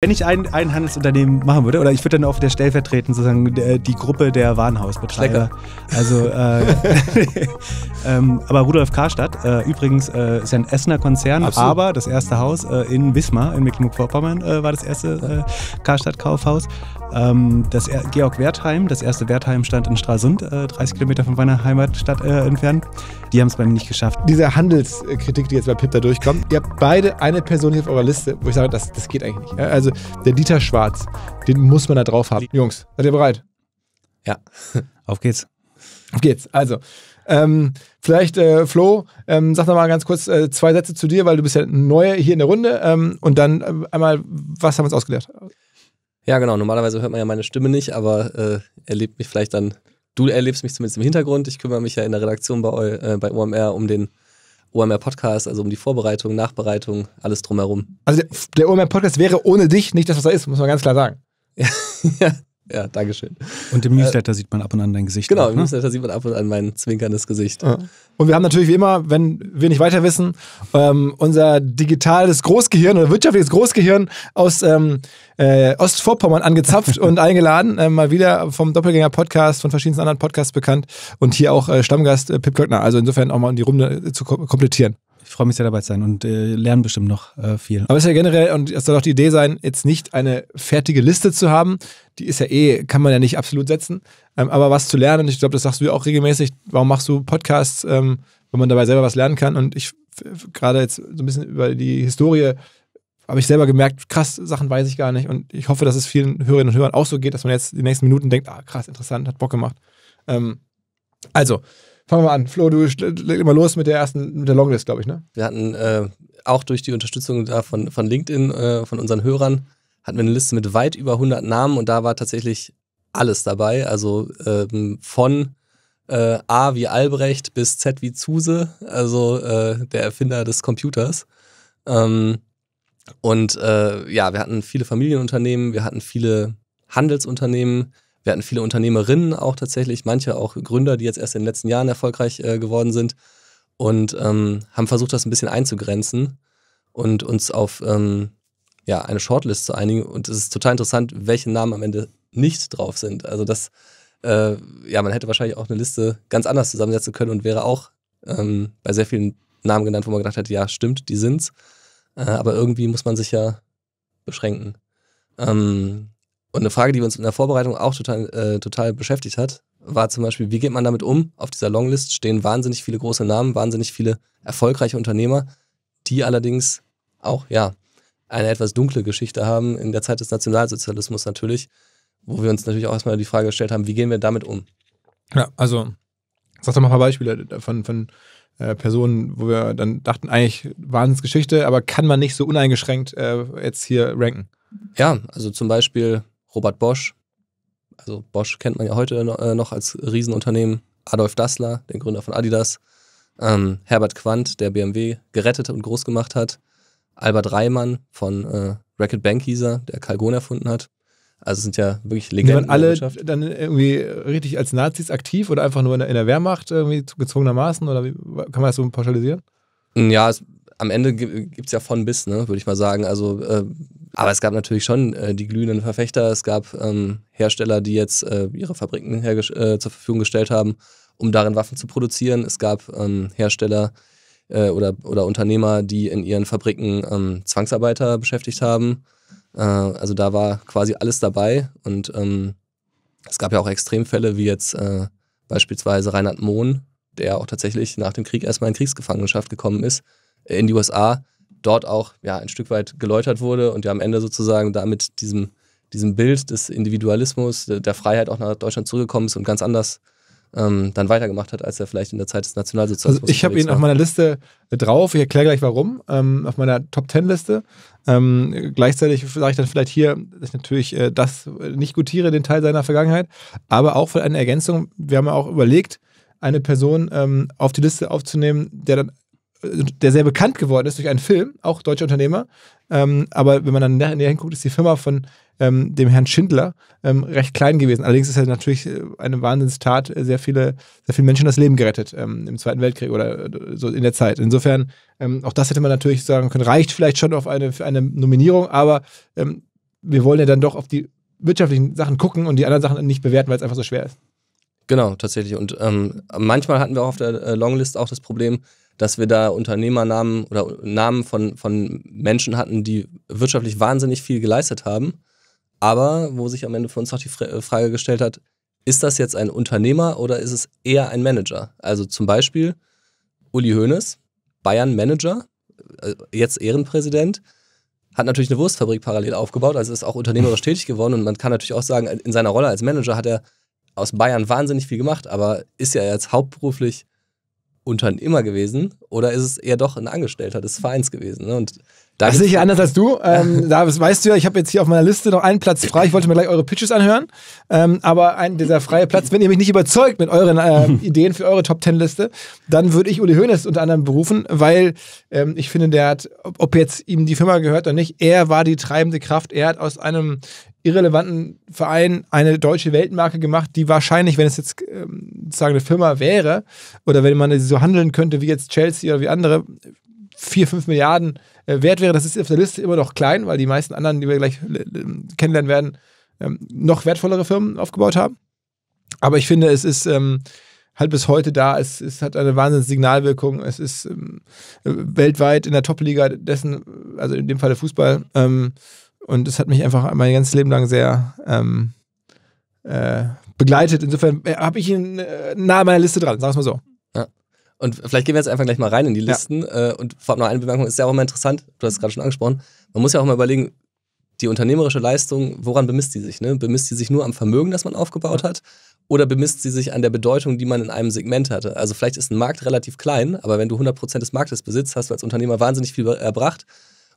Wenn ich ein, ein Handelsunternehmen machen würde, oder ich würde dann auf der stellvertretend sozusagen äh, die Gruppe der Warenhausbetreiber. Schlecker. Also, äh, ähm, aber Rudolf Karstadt, äh, übrigens äh, ist ja ein Essener Konzern, Absolut. aber das erste Haus äh, in Wismar, in Mecklenburg-Vorpommern, äh, war das erste Karstadt-Kaufhaus. Ähm, das er Georg Wertheim, das erste Wertheim stand in Stralsund, äh, 30 Kilometer von meiner Heimatstadt äh, entfernt. Die haben es bei mir nicht geschafft. Diese Handelskritik, die jetzt bei Pip da durchkommt, ihr habt beide eine Person hier auf eurer Liste, wo ich sage, das, das geht eigentlich nicht. Also der Dieter Schwarz, den muss man da drauf haben. Jungs, seid ihr bereit? Ja, auf geht's. Auf geht's. Also, ähm, vielleicht, äh, Flo, ähm, sag nochmal ganz kurz äh, zwei Sätze zu dir, weil du bist ja neu hier in der Runde. Ähm, und dann äh, einmal, was haben wir uns ausgedacht? Ja, genau. Normalerweise hört man ja meine Stimme nicht, aber äh, erlebt mich vielleicht dann, du erlebst mich zumindest im Hintergrund. Ich kümmere mich ja in der Redaktion bei, äh, bei OMR um den OMR-Podcast, also um die Vorbereitung, Nachbereitung, alles drumherum. Also der, der OMR-Podcast wäre ohne dich nicht das, was er ist, muss man ganz klar sagen. ja, ja, danke schön. Und im äh, Newsletter äh, sieht man ab und an dein Gesicht. Genau, auch, ne? im Newsletter sieht man ab und an mein zwinkerndes Gesicht. Ja. Und wir haben natürlich wie immer, wenn wir nicht weiter wissen, ähm, unser digitales Großgehirn oder wirtschaftliches Großgehirn aus ähm, äh, Ostvorpommern angezapft und eingeladen. Äh, mal wieder vom Doppelgänger-Podcast, von verschiedensten anderen Podcasts bekannt und hier auch äh, Stammgast äh, Pip Glöckner. Also insofern auch mal um die Runde zu kom komplettieren. Ich freue mich sehr dabei zu sein und äh, lernen bestimmt noch äh, viel. Aber es ist ja generell, und es soll auch die Idee sein, jetzt nicht eine fertige Liste zu haben. Die ist ja eh, kann man ja nicht absolut setzen. Ähm, aber was zu lernen, ich glaube, das sagst du ja auch regelmäßig. Warum machst du Podcasts, ähm, wenn man dabei selber was lernen kann? Und ich gerade jetzt so ein bisschen über die Historie habe ich selber gemerkt, krass, Sachen weiß ich gar nicht. Und ich hoffe, dass es vielen Hörerinnen und Hörern auch so geht, dass man jetzt die nächsten Minuten denkt, ah, krass, interessant, hat Bock gemacht. Ähm, also, Fangen wir an. Flo, du leg mal los mit der ersten, mit der Longlist, glaube ich, ne? Wir hatten äh, auch durch die Unterstützung da von, von LinkedIn, äh, von unseren Hörern, hatten wir eine Liste mit weit über 100 Namen und da war tatsächlich alles dabei. Also ähm, von äh, A wie Albrecht bis Z wie Zuse, also äh, der Erfinder des Computers. Ähm, und äh, ja, wir hatten viele Familienunternehmen, wir hatten viele Handelsunternehmen, wir hatten viele Unternehmerinnen auch tatsächlich, manche auch Gründer, die jetzt erst in den letzten Jahren erfolgreich äh, geworden sind und ähm, haben versucht, das ein bisschen einzugrenzen und uns auf ähm, ja, eine Shortlist zu einigen. Und es ist total interessant, welche Namen am Ende nicht drauf sind. Also das, äh, ja, man hätte wahrscheinlich auch eine Liste ganz anders zusammensetzen können und wäre auch ähm, bei sehr vielen Namen genannt, wo man gedacht hätte, ja, stimmt, die sind's. Äh, aber irgendwie muss man sich ja beschränken. Ähm, und eine Frage, die uns in der Vorbereitung auch total, äh, total beschäftigt hat, war zum Beispiel, wie geht man damit um? Auf dieser Longlist stehen wahnsinnig viele große Namen, wahnsinnig viele erfolgreiche Unternehmer, die allerdings auch, ja, eine etwas dunkle Geschichte haben in der Zeit des Nationalsozialismus natürlich, wo wir uns natürlich auch erstmal die Frage gestellt haben, wie gehen wir damit um? Ja, also, sag doch mal ein paar Beispiele von, von äh, Personen, wo wir dann dachten, eigentlich Wahnsinnsgeschichte, aber kann man nicht so uneingeschränkt äh, jetzt hier ranken. Ja, also zum Beispiel Robert Bosch, also Bosch kennt man ja heute äh, noch als Riesenunternehmen, Adolf Dassler, den Gründer von Adidas, ähm, Herbert Quandt, der BMW gerettet und groß gemacht hat, Albert Reimann von äh, Racket Bankieser, der Calgon erfunden hat. Also sind ja wirklich Legenden. Die waren alle dann irgendwie richtig als Nazis aktiv oder einfach nur in der, in der Wehrmacht irgendwie gezwungenermaßen oder wie, kann man das so pauschalisieren? Ja, es, am Ende gibt es ja von bis, ne, würde ich mal sagen. Also äh, aber es gab natürlich schon äh, die glühenden Verfechter. Es gab ähm, Hersteller, die jetzt äh, ihre Fabriken äh, zur Verfügung gestellt haben, um darin Waffen zu produzieren. Es gab ähm, Hersteller äh, oder, oder Unternehmer, die in ihren Fabriken ähm, Zwangsarbeiter beschäftigt haben. Äh, also da war quasi alles dabei. Und ähm, es gab ja auch Extremfälle, wie jetzt äh, beispielsweise Reinhard Mohn, der auch tatsächlich nach dem Krieg erstmal in Kriegsgefangenschaft gekommen ist, in die USA dort auch ja, ein Stück weit geläutert wurde und ja am Ende sozusagen damit diesem, diesem Bild des Individualismus, der Freiheit auch nach Deutschland zurückgekommen ist und ganz anders ähm, dann weitergemacht hat, als er vielleicht in der Zeit des Nationalsozialismus. Also ich habe ihn war. auf meiner Liste äh, drauf, ich erkläre gleich warum, ähm, auf meiner Top Ten Liste. Ähm, gleichzeitig sage ich dann vielleicht hier, dass ich natürlich äh, das nicht gutiere, den Teil seiner Vergangenheit, aber auch für eine Ergänzung. Wir haben ja auch überlegt, eine Person ähm, auf die Liste aufzunehmen, der dann der sehr bekannt geworden ist durch einen Film, auch deutscher Unternehmer. Ähm, aber wenn man dann näher, näher hinguckt, ist die Firma von ähm, dem Herrn Schindler ähm, recht klein gewesen. Allerdings ist er natürlich äh, eine Wahnsinnstat, sehr viele, sehr viele Menschen das Leben gerettet ähm, im Zweiten Weltkrieg oder äh, so in der Zeit. Insofern, ähm, auch das hätte man natürlich sagen können, reicht vielleicht schon auf eine, für eine Nominierung, aber ähm, wir wollen ja dann doch auf die wirtschaftlichen Sachen gucken und die anderen Sachen nicht bewerten, weil es einfach so schwer ist. Genau, tatsächlich. Und manchmal hatten wir auch auf der äh, Longlist auch das Problem, dass wir da Unternehmernamen oder Namen von, von Menschen hatten, die wirtschaftlich wahnsinnig viel geleistet haben, aber wo sich am Ende für uns auch die äh, Frage gestellt hat, ist das jetzt ein Unternehmer oder ist es eher ein Manager? Also zum Beispiel Uli Hoeneß, Bayern Manager, äh, jetzt Ehrenpräsident, hat natürlich eine Wurstfabrik parallel aufgebaut, also ist auch unternehmerisch tätig geworden und man kann natürlich auch sagen, in seiner Rolle als Manager hat er aus Bayern wahnsinnig viel gemacht, aber ist ja jetzt hauptberuflich Unternehmer gewesen oder ist es eher doch ein Angestellter des Vereins gewesen? Ne? Und da das also ist sicher anders als du. Ähm, da weißt du ja, ich habe jetzt hier auf meiner Liste noch einen Platz frei. Ich wollte mir gleich eure Pitches anhören. Ähm, aber ein, dieser freie Platz, wenn ihr mich nicht überzeugt mit euren äh, Ideen für eure Top Ten-Liste, dann würde ich Uli Hoeneß unter anderem berufen, weil ähm, ich finde, der hat, ob jetzt ihm die Firma gehört oder nicht, er war die treibende Kraft. Er hat aus einem irrelevanten Verein eine deutsche Weltmarke gemacht, die wahrscheinlich, wenn es jetzt ähm, sozusagen eine Firma wäre oder wenn man so handeln könnte wie jetzt Chelsea oder wie andere, vier, fünf Milliarden äh, wert wäre. Das ist auf der Liste immer noch klein, weil die meisten anderen, die wir gleich äh, kennenlernen werden, ähm, noch wertvollere Firmen aufgebaut haben. Aber ich finde, es ist ähm, halt bis heute da. Es, es hat eine wahnsinnige Signalwirkung. Es ist ähm, weltweit in der Top-Liga dessen, also in dem Fall der Fußball. Ähm, und es hat mich einfach mein ganzes Leben lang sehr ähm, äh, begleitet. Insofern äh, habe ich ihn äh, nahe meiner Liste dran, sag es mal so. Und vielleicht gehen wir jetzt einfach gleich mal rein in die Listen. Ja. Äh, und allem noch eine Bemerkung, ist ja auch immer interessant, du hast es gerade schon angesprochen. Man muss ja auch mal überlegen, die unternehmerische Leistung, woran bemisst die sich? Ne? Bemisst die sich nur am Vermögen, das man aufgebaut hat? Oder bemisst sie sich an der Bedeutung, die man in einem Segment hatte? Also vielleicht ist ein Markt relativ klein, aber wenn du 100% des Marktes besitzt, hast du als Unternehmer wahnsinnig viel erbracht.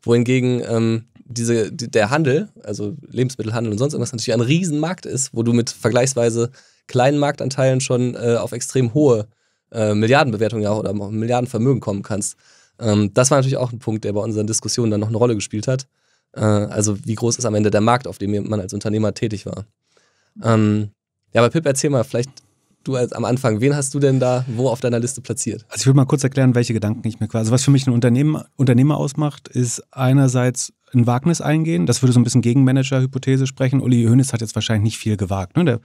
Wohingegen ähm, diese, der Handel, also Lebensmittelhandel und sonst irgendwas, natürlich ein Riesenmarkt ist, wo du mit vergleichsweise kleinen Marktanteilen schon äh, auf extrem hohe äh, Milliardenbewertung ja oder Milliardenvermögen kommen kannst. Ähm, das war natürlich auch ein Punkt, der bei unseren Diskussionen dann noch eine Rolle gespielt hat. Äh, also wie groß ist am Ende der Markt, auf dem man als Unternehmer tätig war. Ähm, ja, aber Pip, erzähl mal, vielleicht du als am Anfang, wen hast du denn da wo auf deiner Liste platziert? Also ich würde mal kurz erklären, welche Gedanken ich mir quasi, also was für mich ein Unternehmen, Unternehmer ausmacht, ist einerseits ein Wagnis eingehen. Das würde so ein bisschen gegen Manager-Hypothese sprechen. Uli Hoeneß hat jetzt wahrscheinlich nicht viel gewagt. Ne? Der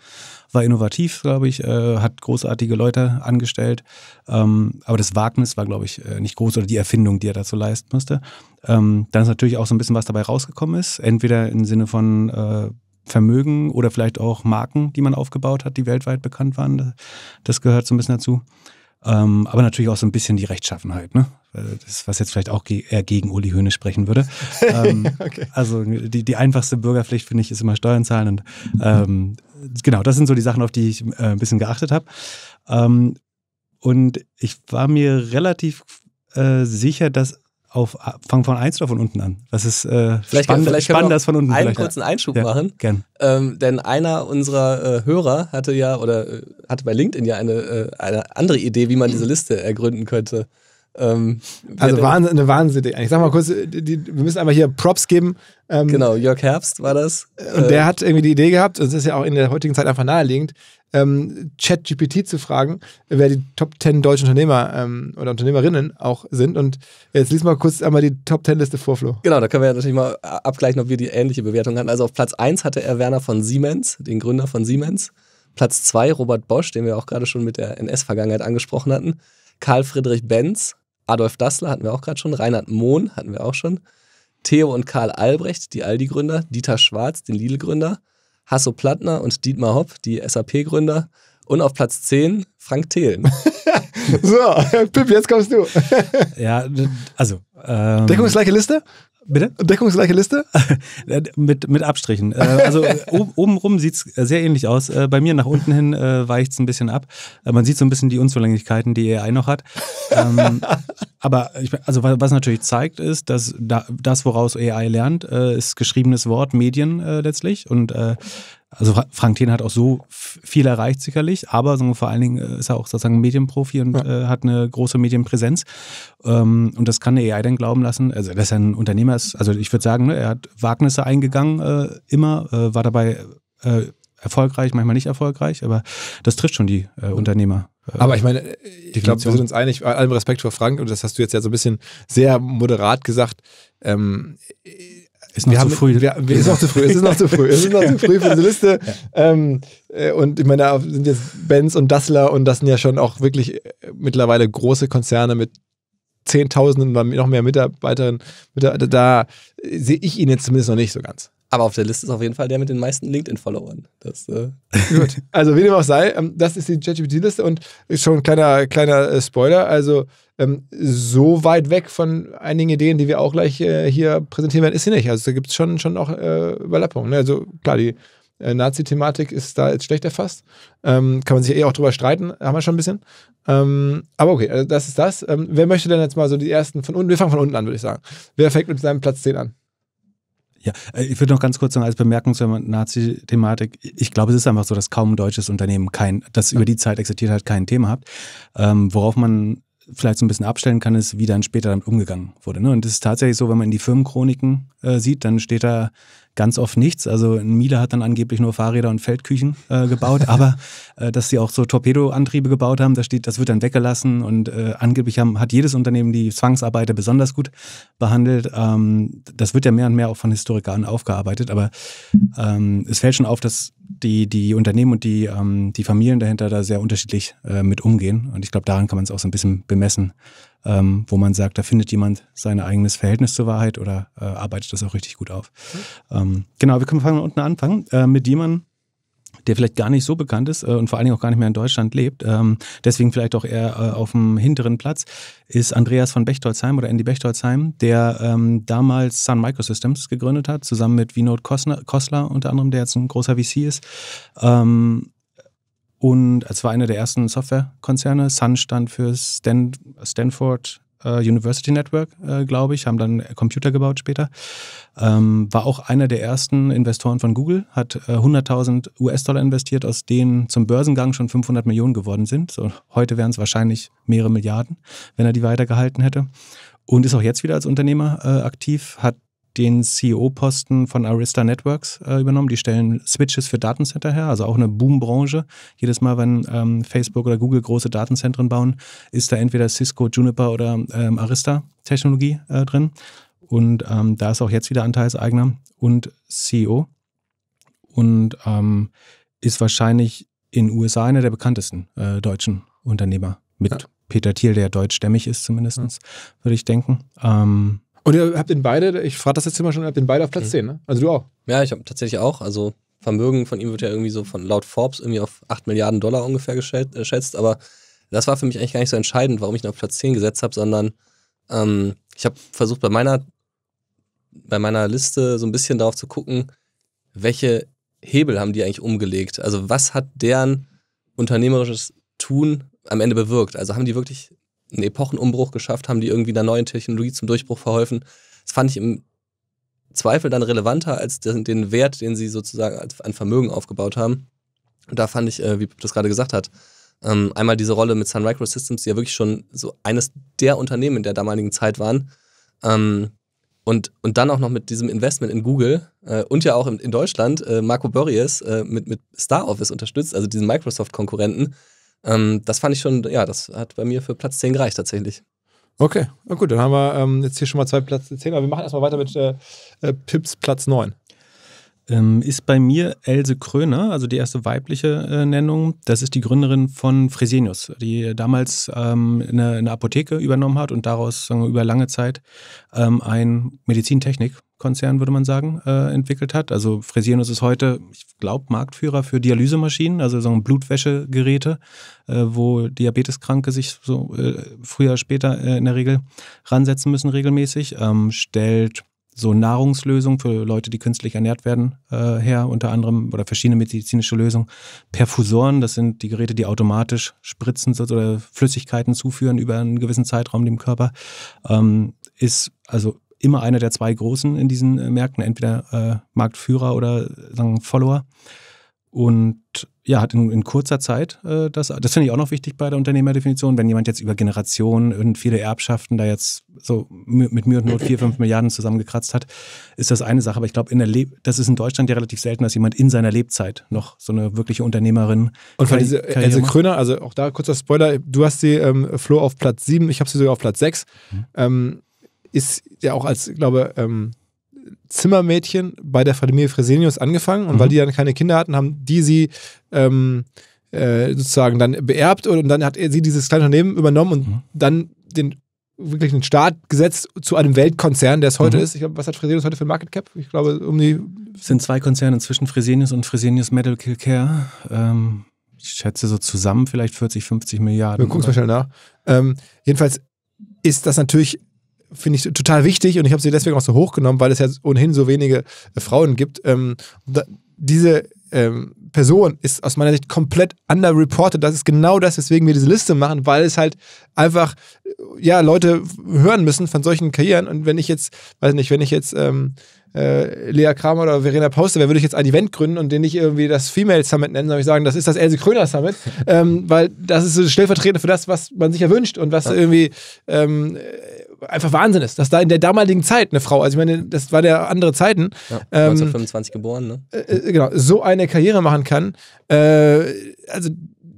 war innovativ, glaube ich, äh, hat großartige Leute angestellt. Ähm, aber das Wagnis war, glaube ich, äh, nicht groß oder die Erfindung, die er dazu leisten musste. Ähm, dann ist natürlich auch so ein bisschen was dabei rausgekommen ist. Entweder im Sinne von äh, Vermögen oder vielleicht auch Marken, die man aufgebaut hat, die weltweit bekannt waren. Das gehört so ein bisschen dazu. Ähm, aber natürlich auch so ein bisschen die Rechtschaffenheit, ne? Das, was jetzt vielleicht auch ge eher gegen Uli Höhne sprechen würde. Ähm, okay. Also die, die einfachste Bürgerpflicht, finde ich, ist immer Steuern zahlen. Und ähm, genau, das sind so die Sachen, auf die ich äh, ein bisschen geachtet habe. Ähm, und ich war mir relativ äh, sicher, dass auf, fang von eins oder von unten an? Das ist äh, vielleicht spannend, vielleicht spannend das von unten. Einen vielleicht. kurzen Einschub ja, machen. Gern. Ähm, denn einer unserer äh, Hörer hatte ja oder äh, hatte bei LinkedIn ja eine, äh, eine andere Idee, wie man diese Liste ergründen könnte. Ähm, also Wahnsinn, eine Wahnsinnige. Ich sag mal kurz, die, die, wir müssen einmal hier Props geben. Ähm, genau, Jörg Herbst war das. Und der äh, hat irgendwie die Idee gehabt, und das ist ja auch in der heutigen Zeit einfach naheliegend, ähm, ChatGPT zu fragen, wer die Top 10 deutschen Unternehmer ähm, oder Unternehmerinnen auch sind. Und jetzt lies mal kurz einmal die Top 10 Liste vor, Flo. Genau, da können wir natürlich mal abgleichen, ob wir die ähnliche Bewertung hatten. Also auf Platz 1 hatte er Werner von Siemens, den Gründer von Siemens. Platz 2 Robert Bosch, den wir auch gerade schon mit der NS-Vergangenheit angesprochen hatten. Karl Friedrich Benz, Adolf Dassler hatten wir auch gerade schon, Reinhard Mohn hatten wir auch schon. Theo und Karl Albrecht, die Aldi-Gründer, Dieter Schwarz, den Lidl-Gründer, Hasso Plattner und Dietmar Hopp, die SAP-Gründer. Und auf Platz 10 Frank Thelen. so, Pip, jetzt kommst du. ja, also. Ähm, Deckungsgleiche Liste? Bitte? Deckungsgleiche Liste? mit, mit Abstrichen. Äh, also obenrum sieht es äh, sehr ähnlich aus. Äh, bei mir nach unten hin weicht es ein bisschen ab. man sieht so ein bisschen die Unzulänglichkeiten, die AI noch hat. Ähm, aber ich, also was, natürlich zeigt, ist, dass das, woraus AI lernt, ist geschriebenes Wort, Medien letztlich. Und also Frank Thien hat auch so viel erreicht sicherlich, aber vor allen Dingen äh, ist er auch sozusagen Medienprofi und ja. äh, hat eine große Medienpräsenz. Ähm, und das kann eine AI dann glauben lassen, also dass er ein Unternehmer ist. Also ich würde sagen, ne, er hat Wagnisse eingegangen äh, immer, äh, war dabei äh, erfolgreich, manchmal nicht erfolgreich, aber das trifft schon die äh, Unternehmer. Aber ich meine, ich glaube, wir sind uns einig, bei allem Respekt vor Frank, und das hast du jetzt ja so ein bisschen sehr moderat gesagt, ähm, ist noch wir zu haben, früh. Wir, wir, ist noch zu früh. Es ist noch zu früh. Es ist noch zu früh für diese Liste. Ja. Ähm, äh, und ich meine, da sind jetzt Benz und Dassler und das sind ja schon auch wirklich äh, mittlerweile große Konzerne mit Zehntausenden noch mehr Mitarbeiterinnen. Mitarbeiter, da sehe ich ihn jetzt zumindest noch nicht so ganz. Aber auf der Liste ist auf jeden Fall der mit den meisten LinkedIn-Followern. Äh Gut. Also, wie dem auch sei, ähm, das ist die ChatGPT-Liste und schon ein kleiner, kleiner äh, Spoiler. Also, ähm, so weit weg von einigen Ideen, die wir auch gleich äh, hier präsentieren werden, ist sie nicht. Also, da gibt es schon, schon auch äh, Überlappungen. Ne? Also, klar, die Nazi-Thematik ist da jetzt schlecht erfasst. Ähm, kann man sich eh auch drüber streiten, haben wir schon ein bisschen. aber okay, also das ist das. wer möchte denn jetzt mal so die ersten von unten? Wir fangen von unten an, würde ich sagen. Wer fängt mit seinem Platz 10 an? Ja, äh, ich würde noch ganz kurz sagen, als Bemerkung zur Nazi-Thematik. Ich glaube, es ist einfach so, dass kaum ein deutsches Unternehmen, kein, das über die Zeit existiert hat, kein Thema hat. Ähm, worauf man vielleicht so ein bisschen abstellen kann, ist, wie dann später damit umgegangen wurde. Ne? Und das ist tatsächlich so, wenn man in die Firmenchroniken äh, sieht, dann steht da ganz oft nichts. Also Miele hat dann angeblich nur Fahrräder und Feldküchen äh, gebaut, aber äh, dass sie auch so Torpedoantriebe gebaut haben, das steht, das wird dann weggelassen und äh, angeblich haben, hat jedes Unternehmen die Zwangsarbeiter besonders gut behandelt. Ähm, das wird ja mehr und mehr auch von Historikern aufgearbeitet, aber ähm, es fällt schon auf, dass die, die Unternehmen und die, ähm, die Familien dahinter da sehr unterschiedlich äh, mit umgehen. Und ich glaube, daran kann man es auch so ein bisschen bemessen, ähm, wo man sagt, da findet jemand sein eigenes Verhältnis zur Wahrheit oder äh, arbeitet das auch richtig gut auf. Mhm. Ähm, genau, wir können von unten anfangen äh, mit jemandem, der vielleicht gar nicht so bekannt ist äh, und vor allen Dingen auch gar nicht mehr in Deutschland lebt, ähm, deswegen vielleicht auch eher äh, auf dem hinteren Platz, ist Andreas von Bechtolzheim oder Andy Bechtolzheim, der ähm, damals Sun Microsystems gegründet hat, zusammen mit Vinod Kostner, Kostler unter anderem, der jetzt ein großer VC ist. Ähm, und es war einer der ersten Softwarekonzerne. Sun stand für Stan Stanford äh, University Network, äh, glaube ich, haben dann Computer gebaut später. Ähm, war auch einer der ersten Investoren von Google, hat äh, 100.000 US-Dollar investiert, aus denen zum Börsengang schon 500 Millionen geworden sind. So, heute wären es wahrscheinlich mehrere Milliarden, wenn er die weitergehalten hätte. Und ist auch jetzt wieder als Unternehmer äh, aktiv, hat den CEO-Posten von Arista Networks äh, übernommen. Die stellen Switches für Datencenter her, also auch eine Boom-Branche. Jedes Mal, wenn ähm, Facebook oder Google große Datenzentren bauen, ist da entweder Cisco, Juniper oder ähm, Arista-Technologie äh, drin. Und ähm, da ist auch jetzt wieder Anteilseigner und CEO. Und ähm, ist wahrscheinlich in den USA einer der bekanntesten äh, deutschen Unternehmer mit ja. Peter Thiel, der deutschstämmig ist zumindest, ja. würde ich denken. Ähm, und ihr habt den beide, ich frage das jetzt immer schon, ihr habt den beide auf Platz mhm. 10, ne? Also du auch. Ja, ich habe tatsächlich auch. Also Vermögen von ihm wird ja irgendwie so von laut Forbes irgendwie auf 8 Milliarden Dollar ungefähr geschätzt. Äh, Aber das war für mich eigentlich gar nicht so entscheidend, warum ich ihn auf Platz 10 gesetzt habe, sondern ähm, ich habe versucht, bei meiner, bei meiner Liste so ein bisschen darauf zu gucken, welche Hebel haben die eigentlich umgelegt? Also was hat deren unternehmerisches Tun am Ende bewirkt? Also haben die wirklich einen Epochenumbruch geschafft, haben die irgendwie einer neuen Technologie zum Durchbruch verholfen. Das fand ich im Zweifel dann relevanter als den, Wert, den sie sozusagen an Vermögen aufgebaut haben. Und da fand ich, äh, wie Pip das gerade gesagt hat, ähm, einmal diese Rolle mit Sun Microsystems, die ja wirklich schon so eines der Unternehmen in der damaligen Zeit waren. Ähm, und, und dann auch noch mit diesem Investment in Google äh, und ja auch in, Deutschland äh, Marco Burries mit, mit Star Office unterstützt, also diesen Microsoft-Konkurrenten ähm, das fand ich schon, ja, das hat bei mir für Platz 10 gereicht tatsächlich. Okay, na gut, dann haben wir ähm, jetzt hier schon mal zwei Plätze 10, aber wir machen erstmal weiter mit äh, äh Pips Platz 9. Ähm, ist bei mir Else Kröner, also die erste weibliche äh, Nennung. Das ist die Gründerin von Fresenius, die damals ähm, eine, eine, Apotheke übernommen hat und daraus wir, über lange Zeit ähm, ein Medizintechnik Konzern, würde man sagen, äh, entwickelt hat. Also Fresenius ist heute, ich glaube, Marktführer für Dialysemaschinen, also sagen Blutwäschegeräte, äh, wo Diabeteskranke sich so äh, früher, später äh, in der Regel ransetzen müssen regelmäßig, ähm, stellt so Nahrungslösungen für Leute, die künstlich ernährt werden, äh, her, unter anderem oder verschiedene medizinische Lösungen. Perfusoren, das sind die Geräte, die automatisch Spritzen oder Flüssigkeiten zuführen über einen gewissen Zeitraum dem Körper, ähm, ist also immer einer der zwei Großen in diesen äh, Märkten, entweder äh, Marktführer oder äh, sagen Follower. Und ja, hat in, in kurzer Zeit äh, das, das finde ich auch noch wichtig bei der Unternehmerdefinition, wenn jemand jetzt über Generationen und viele Erbschaften da jetzt so mit Mühe und Not vier, fünf Milliarden zusammengekratzt hat, ist das eine Sache. Aber ich glaube, das ist in Deutschland ja relativ selten, dass jemand in seiner Lebzeit noch so eine wirkliche Unternehmerin Und von diese äh, Karriere Else Kröner, also auch da kurzer Spoiler, du hast sie, ähm, Flo, auf Platz sieben, ich habe sie sogar auf Platz sechs. Mhm. Ähm, ist ja auch als, glaube ähm, Zimmermädchen bei der Familie Fresenius angefangen und mhm. weil die dann keine Kinder hatten, haben die sie ähm, äh, sozusagen dann beerbt und, dann hat sie dieses kleine Unternehmen übernommen und mhm. dann den wirklich einen Start gesetzt zu einem Weltkonzern, der es heute mhm. ist. Ich glaube, was hat Fresenius heute für ein Market Cap? Ich glaube, um die. Es sind zwei Konzerne inzwischen, Fresenius und Fresenius Medical Care. Ähm, ich schätze so zusammen vielleicht 40, 50 Milliarden. Wir gucken es mal schnell nach. Ähm, jedenfalls ist das natürlich finde ich total wichtig und ich habe sie deswegen auch so hochgenommen, weil es ja ohnehin so wenige äh, Frauen gibt. Ähm, da, diese ähm, Person ist aus meiner Sicht komplett underreported. Das ist genau das, weswegen wir diese Liste machen, weil es halt einfach, äh, ja, Leute hören müssen von solchen Karrieren. Und wenn ich jetzt, weiß nicht, wenn ich jetzt ähm, äh, Lea Kramer oder Verena Poster wäre, würde ich jetzt ein Event gründen und den nicht irgendwie das Female Summit nennen, sondern ich sagen, das ist das Else Kröner Summit, ähm, weil das ist so stellvertretend für das, was man sich erwünscht und was irgendwie ähm, einfach Wahnsinn ist, dass da in der damaligen Zeit eine Frau, also ich meine, das war ja andere Zeiten. Ja, ähm, 1925 ähm, geboren, ne? Äh, äh, genau, so eine Karriere machen kann. Äh, also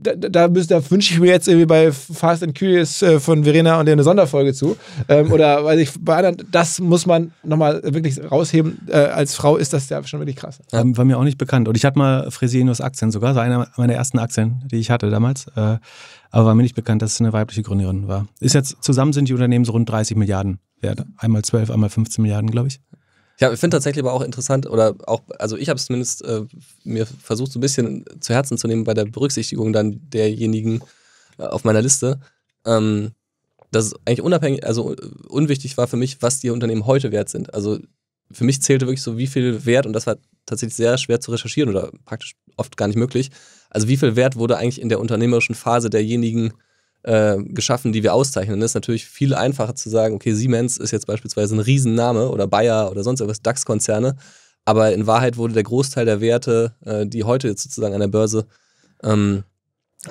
da, da, da wünsche ich mir jetzt irgendwie bei Fast and Curious äh, von Verena und dir eine Sonderfolge zu. Ähm, oder weiß ich, bei anderen, das muss man nochmal wirklich rausheben. Äh, als Frau ist das ja schon wirklich krass. Ähm, war mir auch nicht bekannt. Und ich hatte mal Fresienus Aktien sogar, so eine meiner ersten Aktien, die ich hatte damals. Äh, aber war mir nicht bekannt, dass es eine weibliche Gründerin war. Ist jetzt, zusammen sind die Unternehmen so rund 30 Milliarden wert. Einmal 12, einmal 15 Milliarden, glaube ich. Ja, ich finde tatsächlich aber auch interessant, oder auch, also ich habe es zumindest äh, mir versucht, so ein bisschen zu Herzen zu nehmen bei der Berücksichtigung dann derjenigen äh, auf meiner Liste. Ähm, dass es eigentlich unabhängig, also äh, unwichtig war für mich, was die Unternehmen heute wert sind. Also für mich zählte wirklich so, wie viel Wert, und das war tatsächlich sehr schwer zu recherchieren oder praktisch oft gar nicht möglich. Also wie viel Wert wurde eigentlich in der unternehmerischen Phase derjenigen äh, geschaffen, die wir auszeichnen. Es ist natürlich viel einfacher zu sagen, okay, Siemens ist jetzt beispielsweise ein Riesenname oder Bayer oder sonst irgendwas, DAX-Konzerne. Aber in Wahrheit wurde der Großteil der Werte, äh, die heute jetzt sozusagen an der Börse ähm,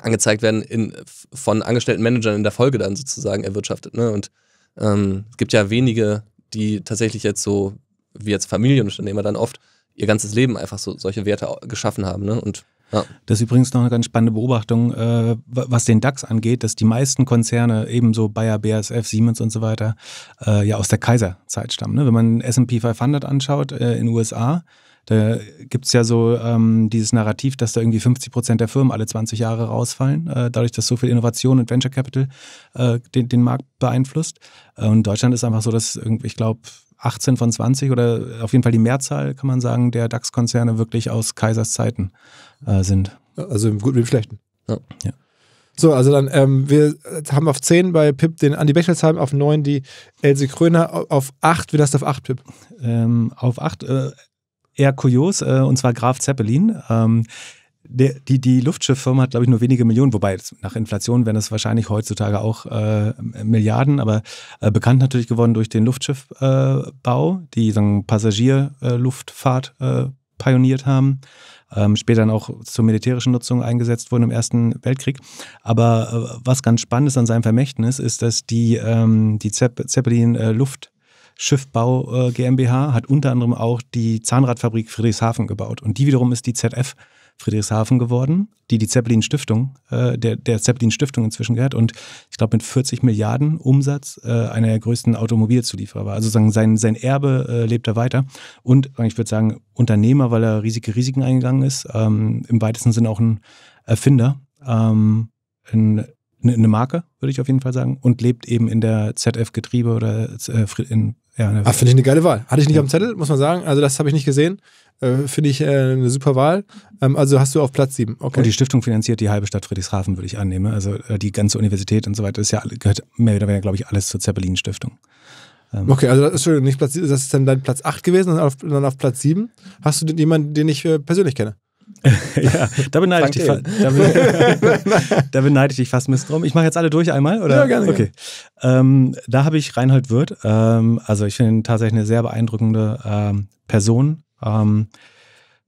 angezeigt werden, in, von angestellten Managern in der Folge dann sozusagen erwirtschaftet. Ne? Und ähm, es gibt ja wenige, die tatsächlich jetzt so, wie jetzt Familienunternehmer dann oft, ihr ganzes Leben einfach so solche Werte geschaffen haben. Ne? Und ja. Das ist übrigens noch eine ganz spannende Beobachtung, äh, was den DAX angeht, dass die meisten Konzerne, ebenso Bayer, BASF, Siemens und so weiter, äh, ja aus der Kaiserzeit stammen. Ne? Wenn man S&P 500 anschaut äh, in den USA, da gibt es ja so ähm, dieses Narrativ, dass da irgendwie 50 Prozent der Firmen alle 20 Jahre rausfallen, äh, dadurch, dass so viel Innovation und Venture Capital äh, den, den, Markt beeinflusst. Äh, und Deutschland ist einfach so, dass irgendwie, ich glaube, 18 von 20 oder auf jeden Fall die Mehrzahl, kann man sagen, der DAX-Konzerne wirklich aus Kaisers Zeiten äh, sind. Also im Guten wie im Schlechten. Ja. ja. So, also dann, ähm, wir haben auf 10 bei Pip den Andi Bechelsheim, auf 9 die Else Kröner, auf 8, wie das auf 8, Pip? Ähm, auf 8 äh, eher kurios, äh, und zwar Graf Zeppelin. Ähm, der, die, die Luftschifffirma hat, glaube ich, nur wenige Millionen, wobei nach Inflation wären es wahrscheinlich heutzutage auch äh, Milliarden, aber äh, bekannt natürlich geworden durch den Luftschiffbau, äh, die sagen, Passagierluftfahrt äh, pioniert haben, ähm, später dann auch zur militärischen Nutzung eingesetzt wurden im Ersten Weltkrieg. Aber äh, was ganz spannend ist an seinem Vermächtnis, ist, dass die, ähm, die Zeppelin äh, Luft Schiffbau äh, GmbH hat unter anderem auch die Zahnradfabrik Friedrichshafen gebaut. Und die wiederum ist die ZF Friedrichshafen geworden, die die Zeppelin Stiftung, äh, der, der Zeppelin Stiftung inzwischen gehört und ich glaube mit 40 Milliarden Umsatz äh, einer der größten Automobilzulieferer war. Also sagen, sein, sein Erbe äh, lebt er weiter und ich würde sagen Unternehmer, weil er riesige Risiken eingegangen ist, ähm, im weitesten Sinne auch ein Erfinder, ähm, ein eine Marke, würde ich auf jeden Fall sagen, und lebt eben in der ZF-Getriebe oder äh, in. Ja, ah, finde ich eine geile Wahl. Hatte ich nicht ja. am Zettel, muss man sagen. Also, das habe ich nicht gesehen. Äh, finde ich äh, eine super Wahl. Ähm, also hast du auf Platz sieben. Okay. Und die Stiftung finanziert die halbe Stadt Friedrichshafen, würde ich annehmen. Also äh, die ganze Universität und so weiter ist ja gehört mehr oder weniger, glaube ich, alles zur Zeppelin-Stiftung. Ähm. Okay, also Entschuldigung, nicht Platz, das ist dann dein Platz acht gewesen und auf, dann auf Platz sieben hast du den, jemanden, den ich äh, persönlich kenne. ja, da beneide, ich dich, da, be da beneide ich dich fast Mist drum. Ich mache jetzt alle durch einmal, oder? Ja, gerne. Okay. Gerne. Ähm, da habe ich Reinhold Wirth. Ähm, also ich finde ihn tatsächlich eine sehr beeindruckende ähm, Person, ähm,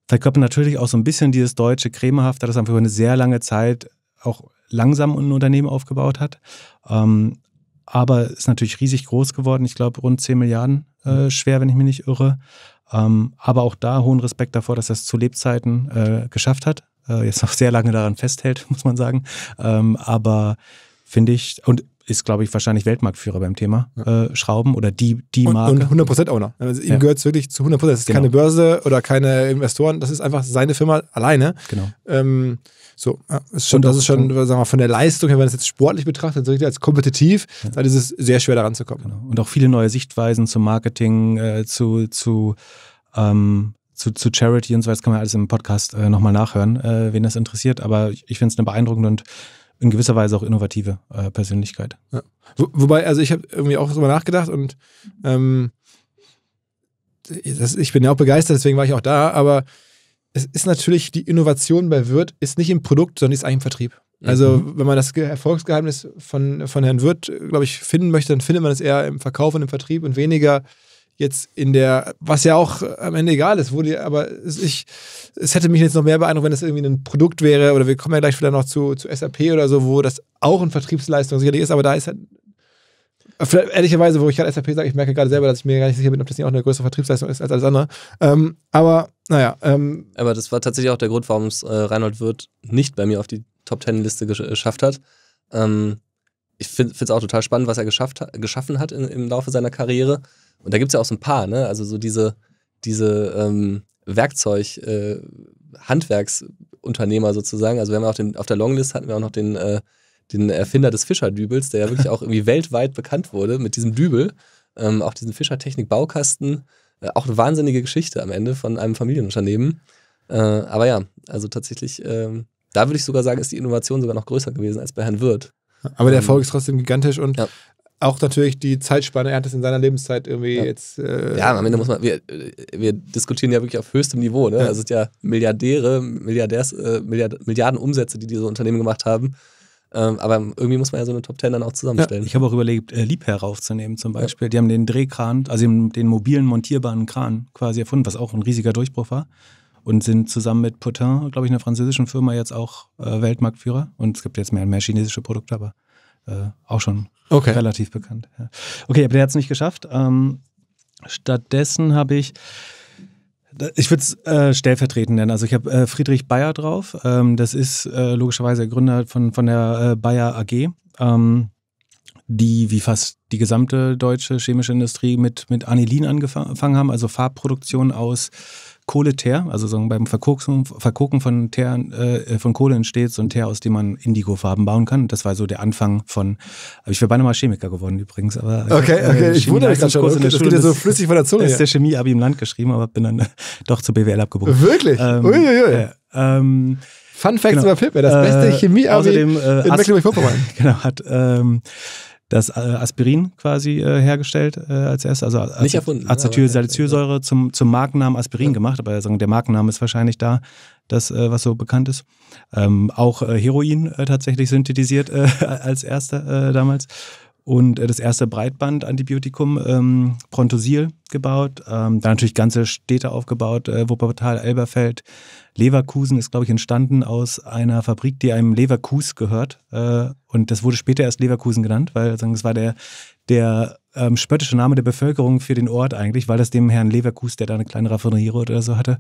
verkörpert natürlich auch so ein bisschen dieses deutsche Cremehafte, das einfach über eine sehr lange Zeit auch langsam ein Unternehmen aufgebaut hat. Ähm, aber ist natürlich riesig groß geworden. Ich glaube, rund 10 Milliarden äh, mhm. schwer, wenn ich mich nicht irre. Ähm, aber auch da hohen Respekt davor, dass das zu Lebzeiten äh, geschafft hat. Äh, jetzt noch sehr lange daran festhält, muss man sagen. Ähm, aber finde ich, und ist, glaube ich, wahrscheinlich Weltmarktführer beim Thema ja. äh, Schrauben oder die, die und, Marke. Und 100% Owner. Also ihm ja. gehört es wirklich zu 100%. Das ist genau. keine Börse oder keine Investoren, das ist einfach seine Firma alleine. Genau. Ähm, so, ja, ist schon, das ist schon, und, sagen wir von der Leistung her, wenn man es jetzt sportlich betrachtet, so als kompetitiv, ja. dann ist es sehr schwer daran zu kommen. Genau. Und auch viele neue Sichtweisen zum Marketing, äh, zu, zu ähm, zu, zu, Charity und so, weiter. das kann man alles im Podcast äh, nochmal nachhören, äh, wen das interessiert. Aber ich finde es eine beeindruckende und in gewisser Weise auch innovative äh, Persönlichkeit. Ja. Wo, wobei, also ich habe irgendwie auch darüber nachgedacht und ähm, das, ich bin ja auch begeistert, deswegen war ich auch da, aber es ist natürlich, die Innovation bei Wirth ist nicht im Produkt, sondern ist eigentlich im Vertrieb. Also, mhm. wenn man das Erfolgsgeheimnis von, von Herrn Wirth, äh, glaube ich, finden möchte, dann findet man es eher im Verkauf und im Vertrieb und weniger jetzt in der, was ja auch am Ende egal ist, wurde, aber ich, es hätte mich jetzt noch mehr beeindruckt, wenn das irgendwie ein Produkt wäre oder wir kommen ja gleich wieder noch zu, zu SAP oder so, wo das auch eine Vertriebsleistung sicherlich ist, aber da ist halt Vielleicht, ehrlicherweise, wo ich halt SAP sage, ich merke gerade selber, dass ich mir gar nicht sicher bin, ob das nicht auch eine größere Vertriebsleistung ist als alles andere. Ähm, aber naja. Ähm, aber das war tatsächlich auch der Grund, warum es äh, Reinhold Wirth nicht bei mir auf die Top Ten Liste äh, geschafft hat. Ähm, ich finde es auch total spannend, was er geschafft, geschaffen hat in, im Laufe seiner Karriere. Und da gibt es ja auch so ein paar, ne? Also so diese, diese ähm, Werkzeug, äh, Handwerksunternehmer sozusagen. Also wir haben auch den, auf der Longlist hatten wir auch noch den, äh, den Erfinder des Fischerdübels, der ja wirklich auch irgendwie weltweit bekannt wurde mit diesem Dübel, ähm, auch diesen Fischertechnik-Baukasten. Äh, auch eine wahnsinnige Geschichte am Ende von einem Familienunternehmen. Äh, aber ja, also tatsächlich, ähm, da würde ich sogar sagen, ist die Innovation sogar noch größer gewesen als bei Herrn Wirth. Aber der ähm, Erfolg ist trotzdem gigantisch und ja. auch natürlich die Zeitspanne, er hat es in seiner Lebenszeit irgendwie ja. jetzt. Äh, ja, am Ende muss man, wir, wir diskutieren ja wirklich auf höchstem Niveau. Ne? Ja. Also es sind ja Milliardäre, Milliardärs, äh, Milliard, Milliarden die diese Unternehmen gemacht haben. Ähm, aber irgendwie muss man ja so eine Top Ten dann auch zusammenstellen. Ja, ich habe auch überlegt, äh, Liebherr raufzunehmen zum Beispiel. Die haben den Drehkran, also den mobilen montierbaren Kran quasi erfunden, was auch ein riesiger Durchbruch war und sind zusammen mit Putin, glaube ich, einer französischen Firma jetzt auch äh, Weltmarktführer. Und es gibt jetzt mehr und mehr chinesische Produkte, aber äh, auch schon okay. relativ bekannt. Ja. Okay, aber der hat es nicht geschafft. Ähm, stattdessen habe ich ich würde es äh, stellvertretend nennen. Also ich habe äh, Friedrich Bayer drauf. Ähm, das ist äh, logischerweise Gründer von, von der äh, Bayer AG, ähm, die wie fast die gesamte deutsche chemische Industrie mit, mit Anilin angefangen haben, also Farbproduktion aus Kohleteer, also so beim Verkoken, Verkoken von, Teer, äh, von Kohle entsteht so ein Teer, aus dem man Indigofarben bauen kann. Das war so der Anfang von, aber ich wäre beinahe mal Chemiker geworden übrigens. Aber äh, okay, ich, äh, okay, ich wundere mich gerade schon. Okay, in der das Schule, geht ja so flüssig von der Zunge. Das ist der Chemie-Abi im Land geschrieben, aber bin dann äh, doch zur BWL abgebrochen. Wirklich? Ähm, Uiuiui. Äh, ähm, Fun Facts genau. über Pippe, das beste äh, Chemie-Abi äh, außerdem, äh, in Mecklenburg-Vorpommern. genau, hat... Ähm, das äh, Aspirin quasi äh, hergestellt äh, als erstes. Also Nicht erfunden. Acetylsalicylsäure ja. zum, zum Markennamen Aspirin ja. gemacht, aber der Markenname ist wahrscheinlich da, das, äh, was so bekannt ist. Ähm, auch äh, Heroin äh, tatsächlich synthetisiert als erster damals und äh, das erste Breitband-Antibiotikum, ähm, Prontosil, gebaut. Ähm, da natürlich ganze Städte aufgebaut, äh, Wuppertal, Elberfeld. Leverkusen ist, glaube ich, entstanden aus einer Fabrik, die einem Leverkus gehört. Äh, und das wurde später erst Leverkusen genannt, weil es war der, der ähm, spöttische Name der Bevölkerung für den Ort eigentlich, weil das dem Herrn Leverkus, der da eine kleine Raffinerie oder so hatte,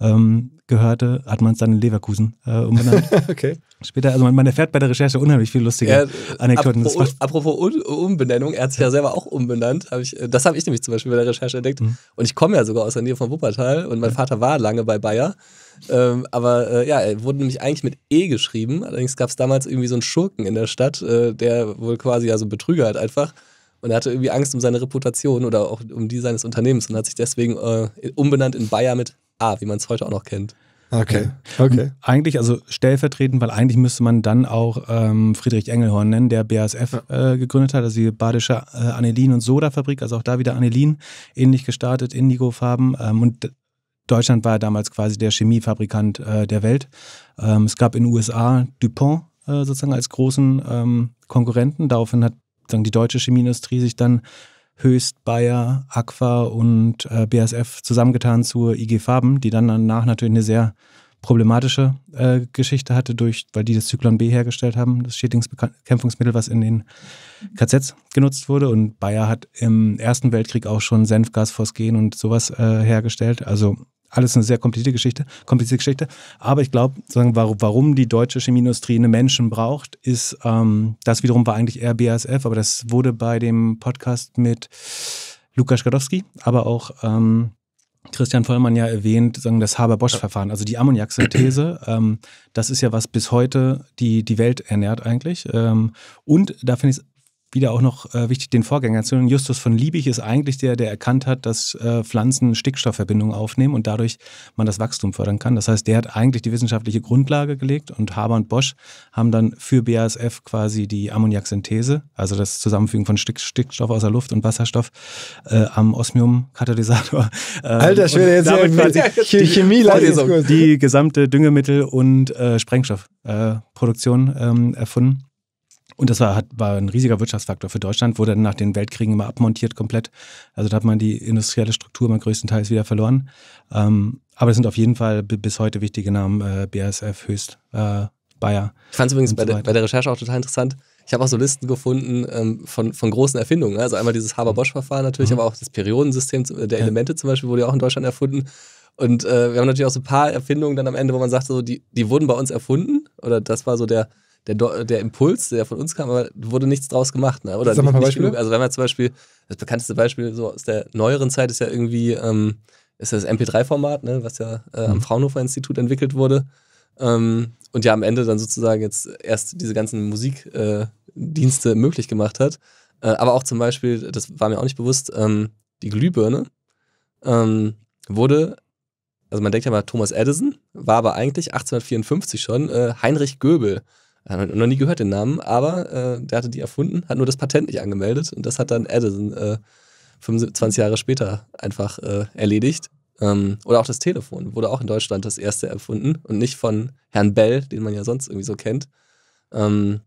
ähm, gehörte, hat man es dann in Leverkusen äh, umbenannt. okay. Später, also man, man, erfährt bei der Recherche unheimlich viel lustige ja, äh, Anekdoten. Apropos, apropos Un Umbenennung, er hat sich ja selber auch umbenannt. Hab ich, äh, das habe ich nämlich zum Beispiel bei der Recherche entdeckt. Mhm. Und ich komme ja sogar aus der Nähe von Wuppertal und mein Vater war lange bei Bayer. Ähm, aber äh, ja, er wurde nämlich eigentlich mit E geschrieben. Allerdings gab es damals irgendwie so einen Schurken in der Stadt, äh, der wohl quasi ja so ein Betrüger halt einfach und er hatte irgendwie Angst um seine Reputation oder auch um die seines Unternehmens und hat sich deswegen äh, umbenannt in Bayer mit A, wie man es heute auch noch kennt. Okay, okay. eigentlich, also stellvertretend, weil eigentlich müsste man dann auch ähm, Friedrich Engelhorn nennen, der BASF ja. äh, gegründet hat, also die Badische äh, Anilin- und Sodafabrik, also auch da wieder Anilin, ähnlich gestartet, Indigo-Farben. Ähm, und Deutschland war ja damals quasi der Chemiefabrikant äh, der Welt. Ähm, es gab in den USA DuPont äh, sozusagen als großen ähm, Konkurrenten. Daraufhin hat die deutsche Chemieindustrie sich dann Höchst, Bayer, Aqua und äh, BASF zusammengetan zur IG Farben, die dann danach natürlich eine sehr problematische äh, Geschichte hatte, durch, weil die das Zyklon B hergestellt haben, das Schädlingsbekämpfungsmittel, was in den KZs genutzt wurde. Und Bayer hat im Ersten Weltkrieg auch schon Senfgas, Phosgen und sowas äh, hergestellt. Also alles eine sehr komplizierte Geschichte, komplizierte Geschichte. Aber ich glaube, warum die deutsche Chemieindustrie eine Menschen braucht, ist, ähm, das wiederum war eigentlich eher BASF, aber das wurde bei dem Podcast mit Lukas Gadowski, aber auch ähm, Christian Vollmann ja erwähnt, sagen das Haber-Bosch-Verfahren, also die Ammoniaksynthese, ähm, das ist ja was bis heute die, die Welt ernährt eigentlich. Ähm, und da finde ich es wieder auch noch äh, wichtig, den Vorgänger zu nennen. Justus von Liebig ist eigentlich der, der erkannt hat, dass äh, Pflanzen Stickstoffverbindungen aufnehmen und dadurch man das Wachstum fördern kann. Das heißt, der hat eigentlich die wissenschaftliche Grundlage gelegt und Haber und Bosch haben dann für BASF quasi die Ammoniaksynthese, also das Zusammenfügen von Stick Stickstoff aus der Luft und Wasserstoff äh, am Osmium-Katalysator. Ähm, Alter Schwede, jetzt damit quasi die, Chemie die, die gesamte Düngemittel- und äh, Sprengstoffproduktion äh, ähm, erfunden. Und das war, war ein riesiger Wirtschaftsfaktor für Deutschland, wurde dann nach den Weltkriegen immer abmontiert komplett. Also da hat man die industrielle Struktur mal größtenteils wieder verloren. Ähm, aber es sind auf jeden Fall bis heute wichtige Namen, äh, BASF, Höchst, äh, Bayer. Ich fand es übrigens so bei, der, bei der Recherche auch total interessant. Ich habe auch so Listen gefunden ähm, von, von großen Erfindungen. Ne? Also einmal dieses Haber-Bosch-Verfahren natürlich, mhm. aber auch das Periodensystem äh, der Elemente ja. zum Beispiel wurde ja auch in Deutschland erfunden. Und äh, wir haben natürlich auch so ein paar Erfindungen dann am Ende, wo man sagt, so, die, die wurden bei uns erfunden. Oder das war so der, der, der Impuls, der von uns kam, aber wurde nichts draus gemacht. Ne? Oder nicht, nicht genug. Also wenn man zum Beispiel, das bekannteste Beispiel so aus der neueren Zeit ist ja irgendwie, ähm, ist das MP3-Format, ne? was ja äh, am mhm. Fraunhofer-Institut entwickelt wurde. Ähm, und ja am Ende dann sozusagen jetzt erst diese ganzen Musikdienste äh, möglich gemacht hat. Äh, aber auch zum Beispiel, das war mir auch nicht bewusst, ähm, die Glühbirne ähm, wurde, also man denkt ja mal Thomas Edison, war aber eigentlich 1854 schon äh, Heinrich Goebel, hat äh, noch nie gehört den Namen, aber äh, der hatte die erfunden, hat nur das Patent nicht angemeldet und das hat dann Edison äh, 25 Jahre später einfach äh, erledigt. Ähm, oder auch das Telefon wurde auch in Deutschland das erste erfunden und nicht von Herrn Bell, den man ja sonst irgendwie so kennt. Ähm,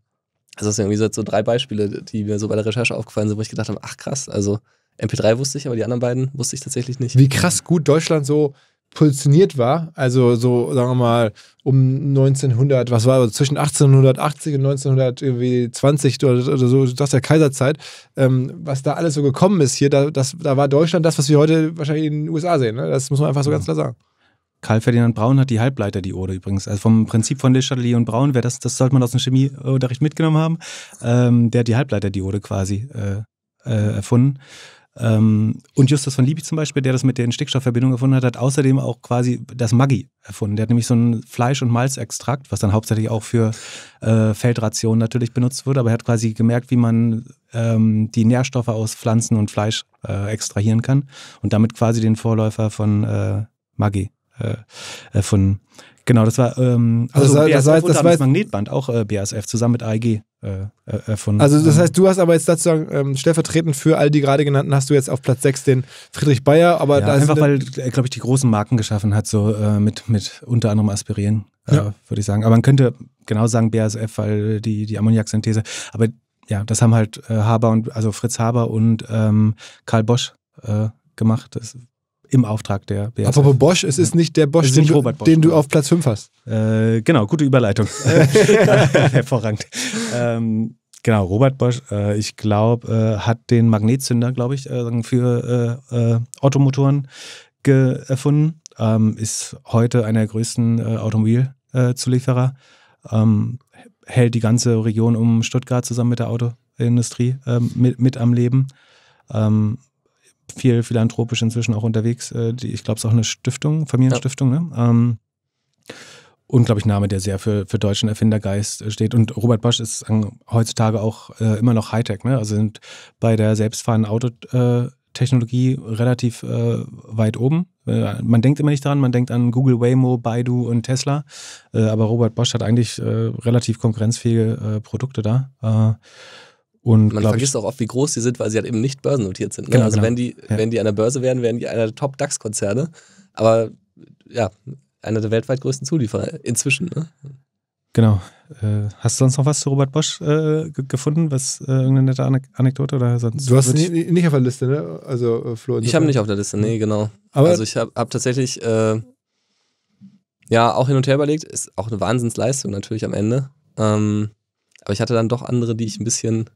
also das sind irgendwie so drei Beispiele, die mir so bei der Recherche aufgefallen sind, wo ich gedacht habe, ach krass, also MP3 wusste ich, aber die anderen beiden wusste ich tatsächlich nicht. Wie krass gut Deutschland so positioniert war, also so, sagen wir mal, um 1900, was war, also zwischen 1880 und 1920 oder, so, das der Kaiserzeit, ähm, was da alles so gekommen ist hier, da, das, da war Deutschland das, was wir heute wahrscheinlich in den USA sehen. Ne? Das muss man einfach so ganz klar sagen. Karl Ferdinand Braun hat die Halbleiterdiode übrigens. Also vom Prinzip von Le Chatelier und Braun, wer das, das sollte man aus dem Chemieunterricht mitgenommen haben, ähm, der hat die Halbleiterdiode quasi äh, äh, erfunden. Ähm, und Justus von Liebig zum Beispiel, der das mit den Stickstoffverbindungen erfunden hat, hat außerdem auch quasi das Maggi erfunden. Der hat nämlich so ein Fleisch- und Malzextrakt, was dann hauptsächlich auch für äh, Feldrationen natürlich benutzt wurde. Aber er hat quasi gemerkt, wie man ähm, die Nährstoffe aus Pflanzen und Fleisch äh, extrahieren kann und damit quasi den Vorläufer von äh, Maggi äh, erfunden. Genau, das war ähm, also, also das, heißt, das heißt, das Magnetband, auch äh, BASF, zusammen mit AIG äh, äh, erfunden. Also das heißt, du hast aber jetzt sozusagen ähm, stellvertretend für all die gerade genannten, hast du jetzt auf Platz 6 den Friedrich Bayer, aber ja, Einfach weil, äh, glaube ich, die großen Marken geschaffen hat, so äh, mit, mit unter anderem Aspirin, äh, ja. würde ich sagen. Aber man könnte genau sagen BASF, weil die, die Ammoniaksynthese, aber ja, das haben halt Haber und, also Fritz Haber und ähm, Karl Bosch gemacht. Das im Auftrag der BASF. Apropos Bosch, es ist nicht der Bosch, den, nicht Bosch den, du genau. auf Platz 5 hast. Äh, genau, gute Überleitung. Hervorragend. Ähm, genau, Robert Bosch, äh, ich glaube, äh, hat den Magnetzünder, glaube ich, äh, für äh, äh, Automotoren erfunden. Ähm, ist heute einer der größten Automobilzulieferer. Ähm, hält die ganze Region um Stuttgart zusammen mit der Autoindustrie ähm, mit, mit am Leben. Ähm, viel philanthropisch inzwischen auch unterwegs. Äh, die, ich glaube, es ist auch eine Stiftung, Familienstiftung, ja. ne? Ähm, und Name, der sehr für, für deutschen Erfindergeist äh, steht. Und Robert Bosch ist an, heutzutage auch äh, immer noch Hightech, ne? Also sind bei der selbstfahrenden Autotechnologie äh, relativ äh, weit oben. man denkt immer nicht daran, man denkt an Google, Waymo, Baidu und Tesla. aber Robert Bosch hat eigentlich relativ konkurrenzfähige Produkte da und Man vergisst auch oft, wie groß die sind, weil sie halt eben nicht börsennotiert sind. Ne? Genau, also genau. wenn die, ja. wenn die an der Börse wären, wären die einer der Top-DAX-Konzerne. Aber ja, einer der weltweit größten Zulieferer inzwischen. Ne? Genau. Äh, hast du sonst noch was zu Robert Bosch äh, gefunden? Was äh, irgendeine nette Anekdote oder sonst? Du hast ich... nicht auf der Liste, ne? Also äh, Flo. Ich habe nicht auf der Liste, nee, genau. Aber also ich habe hab tatsächlich äh, ja auch hin und her überlegt. Ist auch eine Wahnsinnsleistung natürlich am Ende. Ähm, aber ich hatte dann doch andere, die ich ein bisschen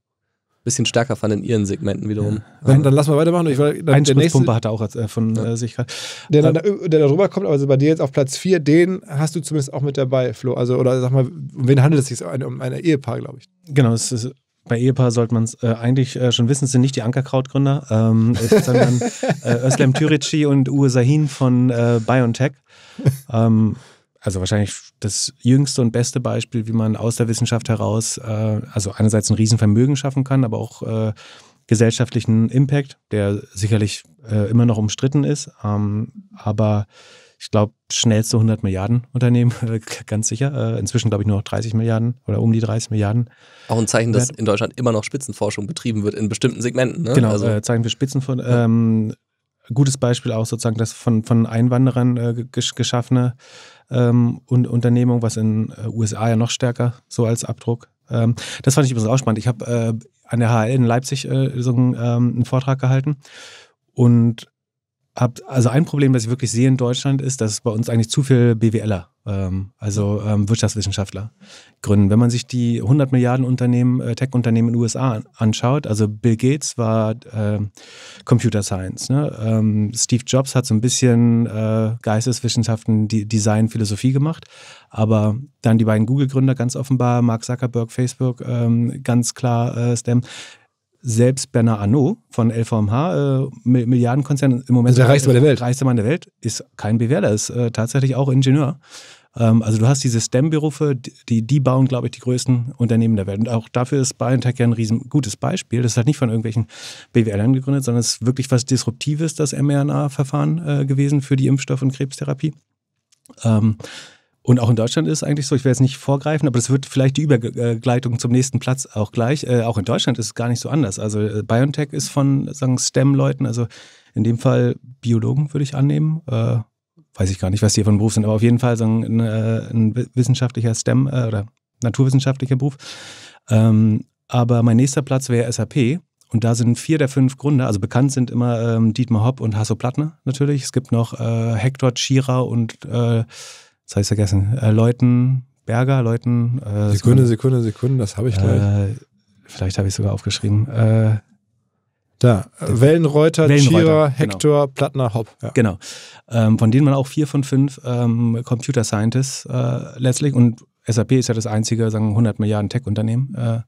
bisschen stärker fand in ihren Segmenten wiederum. Ja. Dann, dann lass mal weitermachen. Ich, dann Ein der nächste, hat er auch äh, von äh, ja. äh, sich gerade. Der, dann, der da rüber kommt, also bei dir jetzt auf Platz 4, den hast du zumindest auch mit dabei, Flo. Also, oder sag mal, um wen handelt es sich? Um ein Ehepaar, glaube ich. Genau, es ist bei Ehepaar sollte man es äh, eigentlich äh, schon wissen, es sind nicht die Ankerkrautgründer, ähm, sondern äh, Özlem Türeci und Uwe Sahin von äh, BioNTech. Ähm, also wahrscheinlich das jüngste und beste Beispiel, wie man aus der Wissenschaft heraus, äh, also einerseits ein Riesenvermögen schaffen kann, aber auch äh, gesellschaftlichen Impact, der sicherlich äh, immer noch umstritten ist. Ähm, aber ich glaube, schnellste 100 Milliarden Unternehmen, äh, ganz sicher. Äh, inzwischen glaube ich nur noch 30 Milliarden oder um die 30 Milliarden. Auch ein Zeichen, dass in Deutschland immer noch Spitzenforschung betrieben wird in bestimmten Segmenten. Ne? Genau, also, äh, Zeichen für Spitzenforschung. Ähm, gutes Beispiel auch sozusagen das von, von Einwanderern äh, geschaffene ähm, und Unternehmung, was in äh, USA ja noch stärker so als Abdruck. Ähm, das fand ich übrigens auch spannend. Ich habe äh, an der HL in Leipzig äh, so einen, ähm, einen Vortrag gehalten und hab, also ein Problem, das ich wirklich sehe in Deutschland, ist, dass bei uns eigentlich zu viel BWLer, ähm, also ähm, Wirtschaftswissenschaftler, gründen. Wenn man sich die 100 Milliarden Unternehmen, äh, Tech-Unternehmen in den USA anschaut, also Bill Gates war äh, Computer Science, ne? ähm, Steve Jobs hat so ein bisschen äh, Geisteswissenschaften, die, Design, Philosophie gemacht, aber dann die beiden Google-Gründer ganz offenbar, Mark Zuckerberg, Facebook, ähm, ganz klar äh, STEM selbst Bernard Arnault von LVMH, äh, Milliardenkonzern, im Moment also der reichste Mann der Welt. reichste Mann der Welt, ist kein BWLer, ist äh, tatsächlich auch Ingenieur. Ähm, also du hast diese STEM-Berufe, die, die bauen, glaube ich, die größten Unternehmen der Welt. Und auch dafür ist BioNTech ja ein riesen gutes Beispiel. Das ist halt nicht von irgendwelchen BWLern gegründet, sondern es ist wirklich was Disruptives, das mRNA-Verfahren äh, gewesen für die Impfstoff- und Krebstherapie. Ähm, und auch in Deutschland ist es eigentlich so, ich werde jetzt nicht vorgreifen, aber das wird vielleicht die Übergleitung zum nächsten Platz auch gleich. Äh, auch in Deutschland ist es gar nicht so anders. Also äh, BioNTech ist von sagen STEM-Leuten, also in dem Fall Biologen würde ich annehmen. Äh, weiß ich gar nicht, was die von Beruf sind, aber auf jeden Fall so ein, äh, ein wissenschaftlicher STEM äh, oder naturwissenschaftlicher Beruf. Ähm, aber mein nächster Platz wäre SAP. Und da sind vier der fünf Gründer, also bekannt sind immer ähm, Dietmar Hopp und Hasso Plattner natürlich. Es gibt noch äh, Hector Schira und äh, das habe ich vergessen, äh, Leuten, Berger, Leuten. Äh, Sekunde, Sekunde, Sekunde, das habe ich gleich. Äh, vielleicht habe ich es sogar aufgeschrieben. Äh, da, äh, Wellenreuter, Wellenreuter genau. Hector, genau. Plattner, Hopp. Ja. Genau. Ähm, von denen man auch vier von fünf ähm, Computer Scientists letztlich und SAP ist ja das einzige, sagen 100 Milliarden Tech-Unternehmen äh,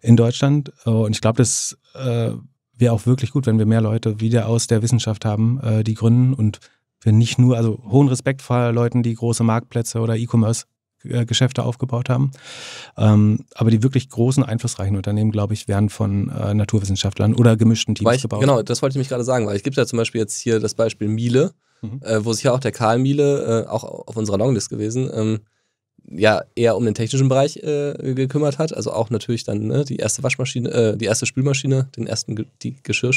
in Deutschland. Und ich glaube, das äh, wäre auch wirklich gut, wenn wir mehr Leute wieder aus der Wissenschaft haben, äh, die gründen und wir nicht nur, also hohen Respekt vor Leuten, die große Marktplätze oder E-Commerce äh, Geschäfte aufgebaut haben. Ähm, aber die wirklich großen, einflussreichen Unternehmen, glaube ich, werden von äh, Naturwissenschaftlern oder gemischten Teams ich, gebaut. Genau, das wollte ich mich gerade sagen, weil es gibt ja zum Beispiel jetzt hier das Beispiel Miele, mhm. Äh, wo sich ja auch der Karl Miele, auch auf unserer Longlist gewesen, ähm, ja, eher um den technischen Bereich gekümmert hat. Also auch natürlich dann ne, die erste Waschmaschine, äh, die erste Spülmaschine, den ersten, die Geschirr,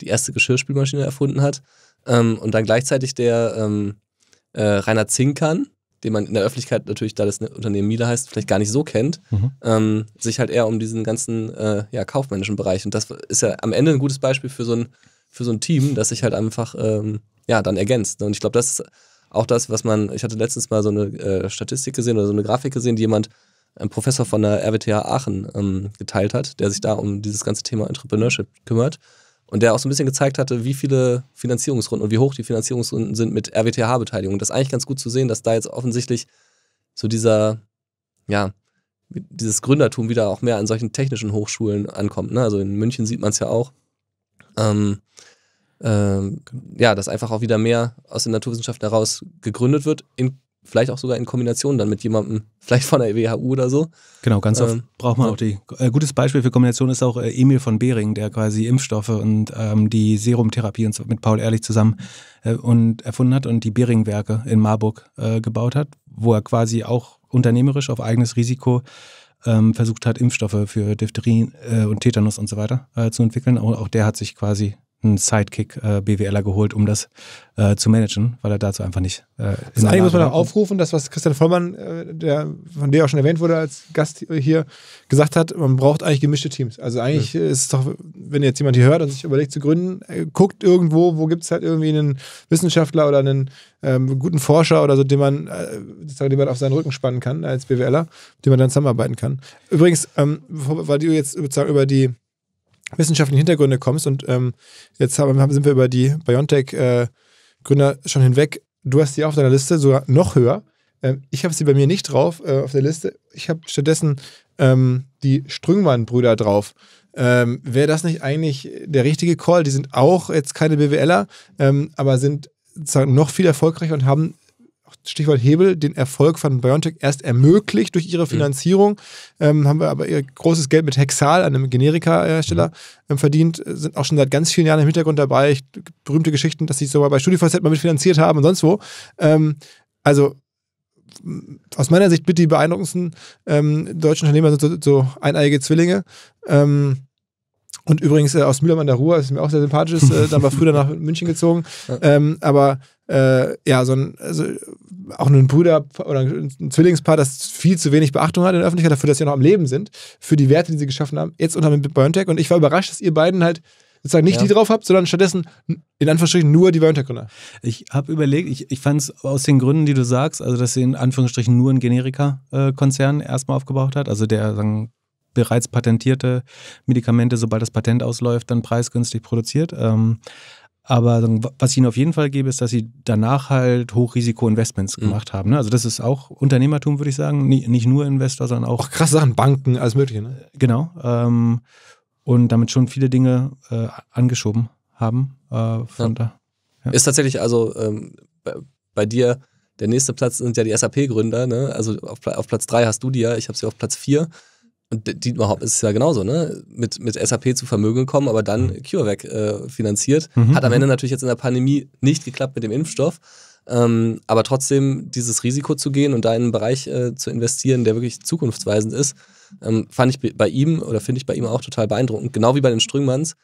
die erste Geschirrspülmaschine erfunden hat. Ähm, und dann gleichzeitig der ähm, äh, Rainer Zinkern, den man in der Öffentlichkeit natürlich, da das Unternehmen Miele heißt, vielleicht gar nicht so kennt, mhm. ähm, sich halt eher um diesen ganzen äh, ja, kaufmännischen Bereich. Und das ist ja am Ende ein gutes Beispiel für so ein, für so ein Team, das sich halt einfach ähm, ja, dann ergänzt. Und ich glaube, das ist auch das, was man, ich hatte letztens mal so eine äh, Statistik gesehen oder so eine Grafik gesehen, die jemand ein Professor von der RWTH Aachen ähm, geteilt hat, der sich da um dieses ganze Thema Entrepreneurship kümmert und der auch so ein bisschen gezeigt hatte, wie viele Finanzierungsrunden und wie hoch die Finanzierungsrunden sind mit RWTH-Beteiligung. Das ist eigentlich ganz gut zu sehen, dass da jetzt offensichtlich so dieser, ja, dieses Gründertum wieder auch mehr an solchen technischen Hochschulen ankommt. Ne? Also in München sieht man es ja auch. Ähm, ähm, ja, dass einfach auch wieder mehr aus den Naturwissenschaften heraus gegründet wird, in vielleicht auch sogar in Kombination dann mit jemandem, vielleicht von der WHU oder so. Genau, ganz oft ähm, braucht man auch die. Äh, gutes Beispiel für Kombination ist auch äh, Emil von Behring, der quasi Impfstoffe und ähm, die Serumtherapie und mit Paul Ehrlich zusammen äh, und erfunden hat und die Behring-Werke in Marburg äh, gebaut hat, wo er quasi auch unternehmerisch auf eigenes Risiko ähm, versucht hat, Impfstoffe für Diphtherie äh, und Tetanus und so weiter äh, zu entwickeln. Auch, auch der hat sich quasi einen Sidekick-BWLer äh, geholt, um das äh, zu managen, weil er dazu einfach nicht. Äh, das eine muss man auch aufrufen, das, was Christian Vollmann, äh, der, von dir auch schon erwähnt wurde, als Gast hier gesagt hat, man braucht eigentlich gemischte Teams. Also eigentlich ja. Hm. ist es doch, wenn jetzt jemand hier hört und sich überlegt zu gründen, äh, guckt irgendwo, wo gibt es halt irgendwie einen Wissenschaftler oder einen ähm, guten Forscher oder so, den man, äh, den man auf seinen Rücken spannen kann als BWLer, mit dem man dann zusammenarbeiten kann. Übrigens, ähm, weil du jetzt über die wissenschaftlichen Hintergründe kommst und ähm, jetzt haben, sind wir über die BioNTech-Gründer äh, schon hinweg. Du hast die auf deiner Liste sogar noch höher. Ähm, ich habe sie bei mir nicht drauf äh, auf der Liste. Ich habe stattdessen ähm, die Strüngmann-Brüder drauf. Ähm, wäre das nicht eigentlich der richtige Call? Die sind auch jetzt keine BWLer, ähm, aber sind sozusagen noch viel erfolgreicher und haben Stichwort Hebel, den Erfolg von Biontech erst ermöglicht durch ihre mhm. Finanzierung. Mhm. Ähm, haben wir aber ihr großes Geld mit Hexal, einem Generika-Hersteller, ähm, verdient, äh, sind auch schon seit ganz vielen Jahren im Hintergrund dabei. Ich, berühmte Geschichten, dass sie sogar bei StudiVZ mal mitfinanziert haben und sonst wo. Ähm, also aus meiner Sicht bitte die beeindruckendsten ähm, deutschen Unternehmer sind so, so eineiige Zwillinge. Ähm, und übrigens äh, aus an der Ruhr, das ist mir auch sehr sympathisch, ist, äh, dann war früher nach München gezogen. Ähm, aber äh, ja, so ein, also auch ein Bruder oder ein Zwillingspaar, das viel zu wenig Beachtung hat in der Öffentlichkeit dafür, dass sie noch am Leben sind, für die Werte, die sie geschaffen haben, jetzt unter mit BioNTech. Und ich war überrascht, dass ihr beiden halt sozusagen nicht ja. die drauf habt, sondern stattdessen in Anführungsstrichen nur die BioNTech-Gründer. Ich habe überlegt, ich, ich fand es aus den Gründen, die du sagst, also dass sie in Anführungsstrichen nur einen Generika-Konzern äh, erstmal aufgebaut hat, also der sagen, bereits patentierte Medikamente, sobald das Patent ausläuft, dann preisgünstig produziert. Ähm, aber was ich Ihnen auf jeden Fall gebe, ist, dass Sie danach halt Hochrisiko-Investments mhm. gemacht haben. Ne? Also das ist auch Unternehmertum, würde ich sagen. Nicht nur Investor, sondern auch. Auch krasse Sachen, Banken, alles Mögliche. Ne? Äh, genau. Ähm, und damit schon viele Dinge äh, angeschoben haben. Äh, von ja. da. Ja. Ist tatsächlich also ähm, bei, bei, dir. Der nächste Platz sind ja die SAP-Gründer. Ne? Also auf, auf Platz 3 hast du die ja, ich habe sie auf Platz 4. Und Dietmar Hopp ist ja genauso, ne? Mit, mit SAP zu Vermögen gekommen, aber dann mhm. CureVac äh, finanziert. Mhm. Hat am mhm. Ende natürlich jetzt in der Pandemie nicht geklappt mit dem Impfstoff. Ähm, aber trotzdem dieses Risiko zu gehen und da in einen Bereich äh, zu investieren, der wirklich zukunftsweisend ist, ähm, fand ich bei ihm oder finde ich bei ihm auch total beeindruckend. Genau wie bei den Strüngmanns.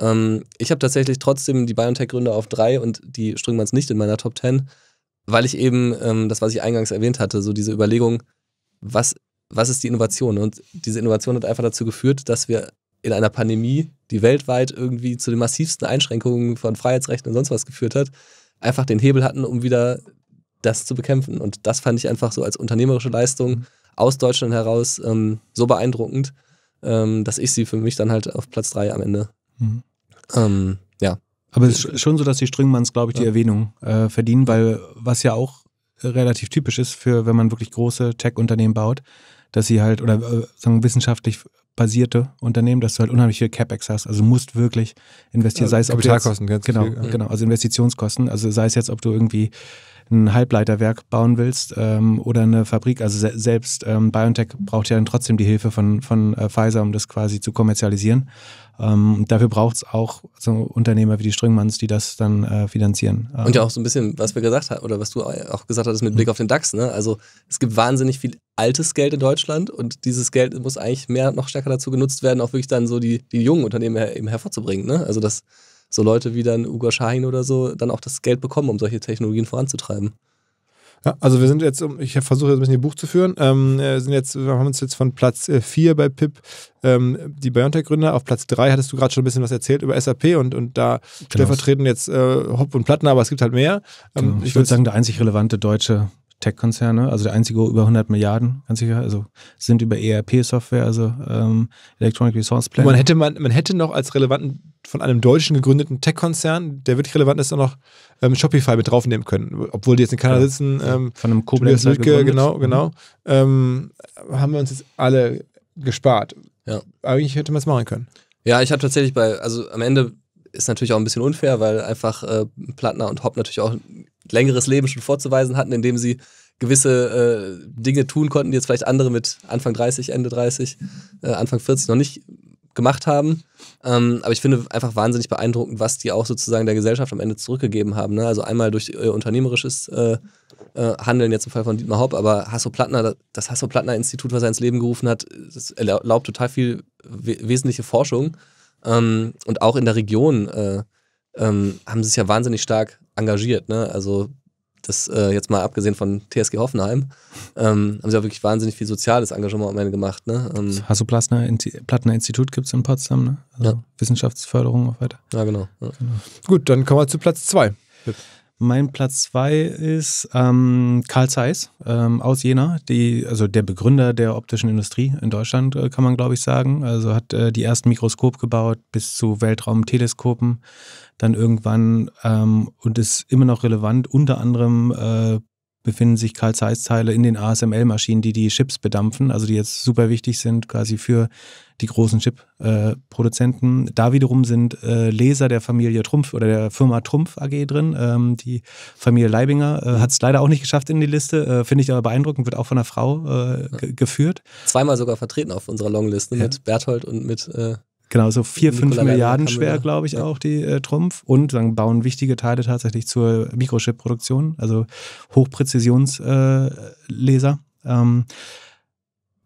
Ähm, ich habe tatsächlich trotzdem die BioNTech-Gründer auf drei und die Strüngmanns nicht in meiner Top Ten, weil ich eben, ähm, das, was ich eingangs erwähnt hatte, so diese Überlegung, was was ist die Innovation? Und diese Innovation hat einfach dazu geführt, dass wir in einer Pandemie, die weltweit irgendwie zu den massivsten Einschränkungen von Freiheitsrechten und sonst was geführt hat, einfach den Hebel hatten, um wieder das zu bekämpfen. Und das fand ich einfach so als unternehmerische Leistung mhm. aus Deutschland heraus ähm, so beeindruckend, ähm, dass ich sie für mich dann halt auf Platz 3 am Ende. Mhm. Ähm, ja. Aber es ist schon so, dass die Strüngmanns, glaube ich, die ja. Erwähnung äh, verdienen, weil was ja auch relativ typisch ist für, wenn man wirklich große Tech-Unternehmen baut, dass sie halt, oder äh, sagen wissenschaftlich basierte Unternehmen, dass du halt unheimlich viel CapEx hast. Also du musst wirklich investieren, sei es Kapitalkosten, jetzt, ganz genau, viel, genau, also Investitionskosten, also sei es jetzt, ob du irgendwie ein Halbleiterwerk bauen willst ähm, oder eine Fabrik. Also se selbst ähm, BioNTech braucht ja dann trotzdem die Hilfe von, von äh, Pfizer, um das quasi zu kommerzialisieren. Ähm, dafür braucht es auch so Unternehmer wie die Ströngmanns, die das dann äh, finanzieren. Und ja ähm, auch so ein bisschen, was wir gesagt haben, oder was du auch gesagt hattest mit Blick mhm. auf den DAX. Ne? Also es gibt wahnsinnig viel altes Geld in Deutschland und dieses Geld muss eigentlich mehr noch stärker dazu genutzt werden, auch wirklich dann so die, die jungen Unternehmen her, eben hervorzubringen. Ne? Also dass so Leute wie dann Ugo Shahin oder so dann auch das Geld bekommen, um solche Technologien voranzutreiben. Ja, also wir sind jetzt, ich versuche jetzt ein bisschen die Buch zu führen, ähm, äh, sind jetzt, wir haben uns jetzt von Platz 4 äh, bei PIP ähm, die BioNTech-Gründer, auf Platz 3 hattest du gerade schon ein bisschen was erzählt über SAP und, und da genau. stellvertretend jetzt äh, Hopp und Platten, aber es gibt halt mehr. Ähm, genau. Ich, ich würde sagen, der einzig relevante deutsche Tech-Konzerne, also der einzige über 100 Milliarden, ganz sicher, also sind über ERP-Software, also ähm, Electronic Resource Planning. Man hätte, man, man hätte noch als relevanten, von einem deutschen gegründeten Tech-Konzern, der wirklich relevant ist, auch noch ähm, Shopify mit draufnehmen können, obwohl die jetzt in Kanada sitzen. Ähm, von einem Koblenz Lüke, genau, genau. Mhm. Genau. Ähm, haben wir uns jetzt alle gespart. Ja. Eigentlich hätte man es machen können. Ja, ich habe tatsächlich bei, also am Ende ist natürlich auch ein bisschen unfair, weil einfach äh, Plattner und Hopp natürlich auch ein längeres Leben schon vorzuweisen hatten, indem sie gewisse äh, Dinge tun konnten, die jetzt vielleicht andere mit Anfang 30, Ende 30, äh, Anfang 40 noch nicht gemacht haben. Ähm, aber ich finde einfach wahnsinnig beeindruckend, was die auch sozusagen der Gesellschaft am Ende zurückgegeben haben. Ne? Also einmal durch ihr äh, unternehmerisches äh, äh, Handeln, jetzt im Fall von Dietmar Hopp, aber Hasso Plattner, das Hasso Plattner Institut, was er ins Leben gerufen hat, erlaubt total viel we wesentliche Forschung. Ähm, und auch in der Region äh, ähm, haben sie sich ja wahnsinnig stark engagiert. Ne? Also das äh, jetzt mal abgesehen von TSG Hoffenheim, ähm, haben sie auch wirklich wahnsinnig viel soziales Engagement am Ende gemacht. Ne? Ähm, Hasso Plattner, Plattner Institut gibt es in Potsdam, ne? also ja. Wissenschaftsförderung auch weiter. Ja, genau, ja. genau. Gut, dann kommen wir zu Platz 2. Mein Platz zwei ist ähm, Karl Zeiss ähm, aus Jena, die, also der Begründer der optischen Industrie in Deutschland, äh, kann man glaube ich sagen. Also hat äh, die ersten Mikroskop gebaut bis zu Weltraumteleskopen, dann irgendwann ähm, und ist immer noch relevant, unter anderem äh, befinden sich Carl Zeiss-Teile in den ASML-Maschinen, die die Chips bedampfen, also die jetzt super wichtig sind quasi für die großen Chip-Produzenten. da wiederum sind äh, Leser der Familie Trumpf oder der Firma Trumpf AG drin. Ähm, die Familie Leibinger äh, mhm. hat es leider auch nicht geschafft in die Liste, äh, finde ich aber beeindruckend, wird auch von einer Frau geführt. Zweimal sogar vertreten auf unserer Longliste ja. mit Berthold und mit Genau, so 4, 5 Milliarden schwer, glaube ich, ja. auch die äh, Trumpf. Und dann bauen wichtige Teile tatsächlich zur Mikrochip-Produktion, also Hochpräzisionsleser. Äh, ähm,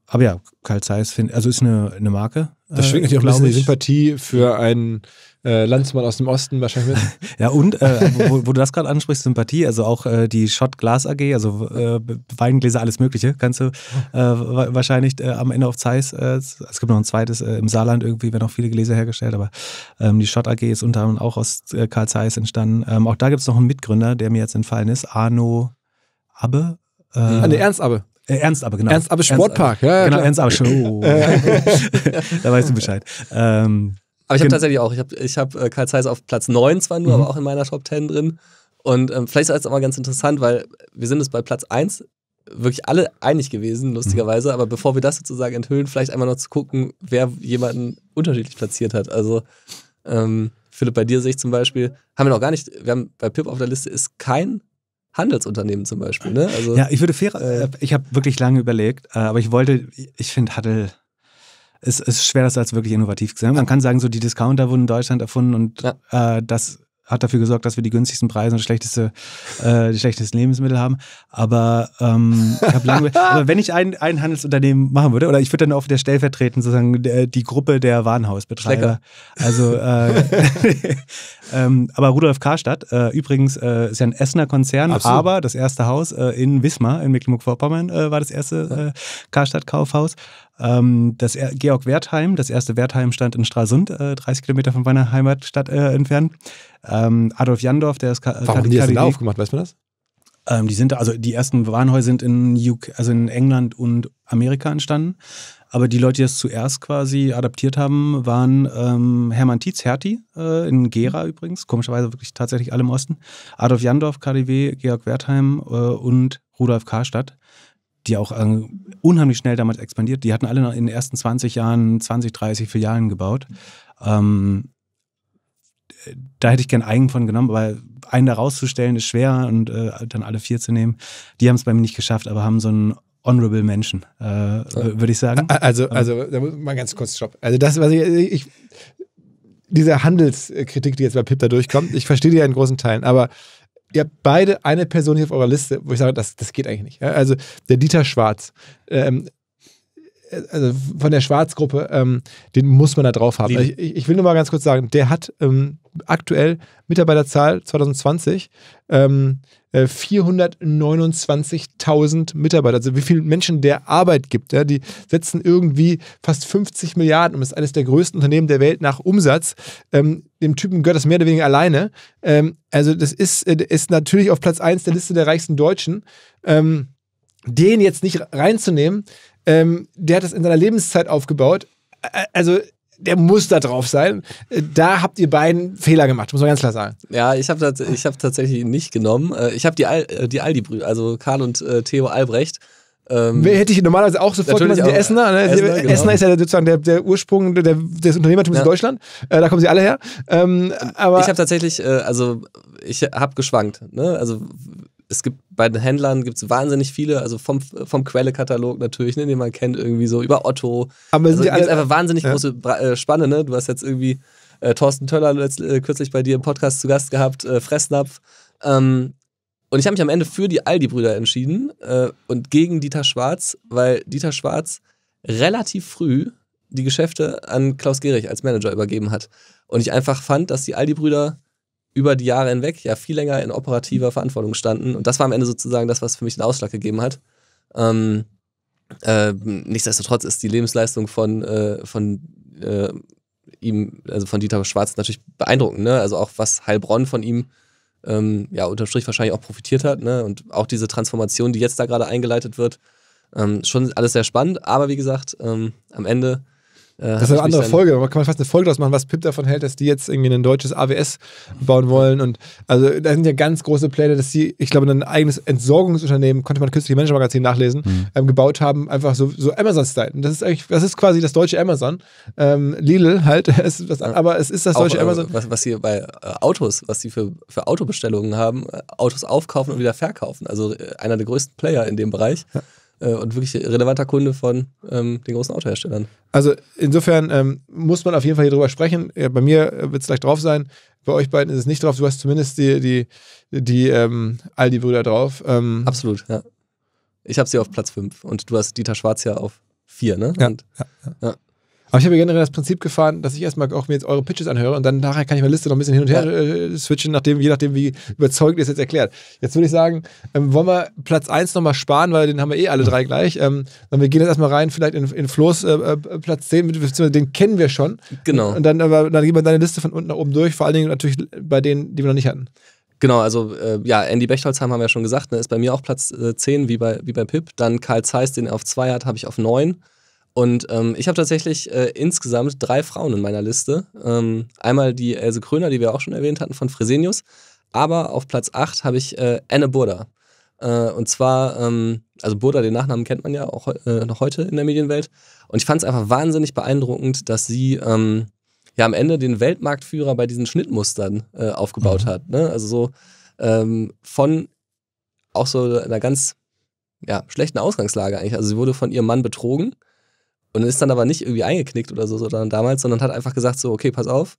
aber ja, Carl Zeiss, find, also ist eine, eine Marke. Das schwingt äh, natürlich auch ein bisschen ich. Sympathie für einen äh, Landsmann aus dem Osten wahrscheinlich mit. ja, und äh, wo, wo, du das gerade ansprichst, Sympathie, also auch äh, die Schott Glas AG, also äh, Weingläser, alles Mögliche, kannst du äh, wahrscheinlich äh, am Ende auf Zeiss, es gibt noch ein zweites im Saarland irgendwie, werden auch viele Gläser hergestellt, aber ähm, die Schott AG ist unter anderem auch aus Karl Zeiss entstanden. Ähm, auch da gibt es noch einen Mitgründer, der mir jetzt entfallen ist, Arno Abbe. Äh, ah, nee, Ernst Abbe. Ernst aber, genau. Ernst aber Sportpark, Ernst, ja, ja. Genau, klar. Ernst aber schon. da weißt du Bescheid. Ähm, aber ich habe tatsächlich auch, ich habe ich hab, äh, Karl Zeiss auf Platz 9 zwar nur, mhm. aber auch in meiner Top 10 drin. Und ähm, vielleicht ist das auch mal ganz interessant, weil wir sind uns bei Platz 1 wirklich alle einig gewesen, mhm. lustigerweise. Aber bevor wir das sozusagen enthüllen, vielleicht einmal noch zu gucken, wer jemanden unterschiedlich platziert hat. Also, ähm, Philipp, bei dir sehe ich zum Beispiel, haben wir noch gar nicht, wir haben bei Pip auf der Liste ist kein Handelsunternehmen zum Beispiel, ne? Also, ja, ich würde fair, äh. äh, ich habe wirklich lange überlegt, äh, aber ich wollte, ich finde Huddle es ist schwer, das als wirklich innovativ zu sehen. Man kann sagen, so die Discounter wurden in Deutschland erfunden und ja. äh, das hat dafür gesorgt, dass wir die günstigsten Preise und schlechteste, äh, die schlechtesten Lebensmittel haben. Aber, ähm, hab lange, aber wenn ich ein, ein Handelsunternehmen machen würde, oder ich würde dann auf der stellvertretend sozusagen der, äh, die Gruppe der Warenhausbetreiber. Schlecker. Also, äh, ähm, aber Rudolf Karstadt, äh, übrigens, äh, ist ja ein Essener Konzern, Absolut. aber das erste Haus äh, in Wismar in Mecklenburg-Vorpommern war das erste Karstadt-Kaufhaus. Ähm, das er Georg Wertheim, das erste Wertheim stand in Stralsund, äh, 30 Kilometer von meiner Heimatstadt äh, entfernt. Ähm, Adolf Jandorf, der ist Ka äh, Warum Kardinal. die das da aufgemacht, weißt du das? Ähm, die sind also die ersten Warenhäuser sind in, UK, also in England und Amerika entstanden. Aber die Leute, die das zuerst quasi adaptiert haben, waren ähm, Hermann Tietz Hertie äh, in Gera übrigens, komischerweise wirklich tatsächlich alle im Osten, Adolf Jandorf, KDW, Georg Wertheim äh, und Rudolf Karstadt die auch äh, unheimlich schnell damals expandiert. Die hatten alle in den ersten 20 Jahren 20, 30 Filialen gebaut. Ähm, da hätte ich gern einen von genommen, aber einen da rauszustellen ist schwer und äh, dann alle vier zu nehmen. Die haben es bei mir nicht geschafft, aber haben so einen honorable Menschen, äh, würde ich sagen. Also, ähm. also da muss man ganz kurz stoppen. Also das, was ich, also, ich diese Handelskritik, die jetzt bei Pip da durchkommt, ich verstehe die ja in großen Teilen, aber ihr habt beide eine Person hier auf eurer Liste, wo ich sage, das, das geht eigentlich nicht. also der Dieter Schwarz, ähm, äh, also von der Schwarzgruppe, ähm, den muss man da drauf haben. Also ich, ich, will nur mal ganz kurz sagen, der hat ähm, aktuell Mitarbeiterzahl 2020 429.000 äh, Mitarbeiter, also wie viele Menschen der Arbeit gibt. Ja? Die setzen irgendwie fast 50 Milliarden und ist eines der größten Unternehmen der Welt nach Umsatz. Ähm, dem Typen gehört das mehr oder weniger alleine. Ähm, also das ist, äh, ist natürlich auf Platz 1 der Liste der reichsten Deutschen. Ähm, den jetzt nicht reinzunehmen, ähm, der hat das in seiner Lebenszeit aufgebaut. Also der muss da drauf sein. Äh, da habt ihr beiden Fehler gemacht, muss man ganz klar sagen. Ja, ich habe ich hab tatsächlich nicht genommen. Äh, ich habe die, Al äh, die Aldi-Brüder, also Karl und Theo Albrecht. Ähm, Hätte ich normalerweise auch sofort genommen, die Essener. Ne? Essener, Essener genau. ist ja sozusagen der, der Ursprung der, des Unternehmertums ja. in Deutschland. Äh, da kommen sie alle her. Ähm, aber ich habe tatsächlich, also ich habe geschwankt. Ne? Also es gibt bei den Händlern gibt's wahnsinnig viele, also vom, vom Quelle-Katalog natürlich, ne, den man kennt, irgendwie so über Otto. Aber also, gibt einfach wahnsinnig ja. große äh, Spanne, ne? Du hast jetzt irgendwie äh, Thorsten Töller letzt, äh, kürzlich bei dir im Podcast zu Gast gehabt, äh, Fressnapf. Ähm, und ich habe mich am Ende für die Aldi-Brüder entschieden äh, und gegen Dieter Schwarz, weil Dieter Schwarz relativ früh die Geschäfte an Klaus Gehrig als Manager übergeben hat. Und ich einfach fand, dass die Aldi-Brüder über die Jahre hinweg ja viel länger in operativer Verantwortung standen. Und das war am Ende sozusagen das, was für mich den Ausschlag gegeben hat. Ähm, äh, nichtsdestotrotz ist die Lebensleistung von, äh, von äh, ihm, also von Dieter Schwarz, natürlich beeindruckend. Ne? Also auch was Heilbronn von ihm ähm, ja unterm Strich wahrscheinlich auch profitiert hat. Ne? Und auch diese Transformation, die jetzt da gerade eingeleitet wird, ähm, schon alles sehr spannend. Aber wie gesagt, ähm, am Ende äh, das ist eine andere Folge, Man kann fast eine Folge draus machen, was Pip davon hält, dass die jetzt irgendwie ein deutsches AWS bauen wollen. Und also da sind ja ganz große Pläne, dass die, ich glaube, ein eigenes Entsorgungsunternehmen, konnte man künstliche Manager-Magazin nachlesen, mhm. ähm, gebaut haben, einfach so, so Amazon-Style. das ist eigentlich, das ist quasi das deutsche Amazon. Ähm, Lidl halt, ist was, aber es ist das deutsche Auch, äh, Amazon. Was, was hier bei äh, Autos, was sie für, für Autobestellungen haben, Autos aufkaufen und wieder verkaufen. Also einer der größten Player in dem Bereich. Ja äh, und wirklich relevanter Kunde von ähm, den großen Autoherstellern. Also insofern ähm, muss man auf jeden Fall hier drüber sprechen. Ja, bei mir äh, wird es gleich drauf sein. Bei euch beiden ist es nicht drauf. Du hast zumindest die, die, die ähm, Aldi-Brüder drauf. Ähm, Absolut, ja. Ich habe sie auf Platz 5 und du hast Dieter Schwarz ja auf 4, ne? Ja, und, ja, ja. Aber ich habe generell das Prinzip gefahren, dass ich erstmal auch mir jetzt eure Pitches anhöre und dann nachher kann ich meine Liste noch ein bisschen hin und her äh, switchen, nachdem, je nachdem, wie überzeugend ihr es jetzt erklärt. Jetzt würde ich sagen, ähm, wollen wir Platz 1 nochmal sparen, weil den haben wir eh alle drei gleich. Ähm, dann wir gehen jetzt erstmal rein, vielleicht in, in Flo's äh, äh Platz 10, mit, den kennen wir schon. Genau. Und dann, aber, dann gehen wir deine Liste von unten nach oben durch, vor allen Dingen natürlich bei denen, die wir noch nicht hatten. Genau, also äh, ja, Andy Bechtolzheim haben wir ja schon gesagt, ne, ist bei mir auch Platz äh, 10, wie bei, wie bei Pip. Dann Karl Zeiss, den er auf 2 hat, habe ich auf 9. Und ähm, ich habe tatsächlich äh, insgesamt drei Frauen in meiner Liste. Ähm, einmal die Else Kröner, die wir auch schon erwähnt hatten, von Fresenius. Aber auf Platz 8 habe ich äh, Anne Burda. Äh, und zwar, ähm, also Burda, den Nachnamen kennt man ja auch äh, noch heute in der Medienwelt. Und ich fand es einfach wahnsinnig beeindruckend, dass sie ähm, ja am Ende den Weltmarktführer bei diesen Schnittmustern äh, aufgebaut mhm. hat. Ne? Also so ähm, von auch so einer ganz ja, schlechten Ausgangslage eigentlich. Also sie wurde von ihrem Mann betrogen und ist dann aber nicht irgendwie eingeknickt oder so, sondern damals, sondern hat einfach gesagt: So, okay, pass auf,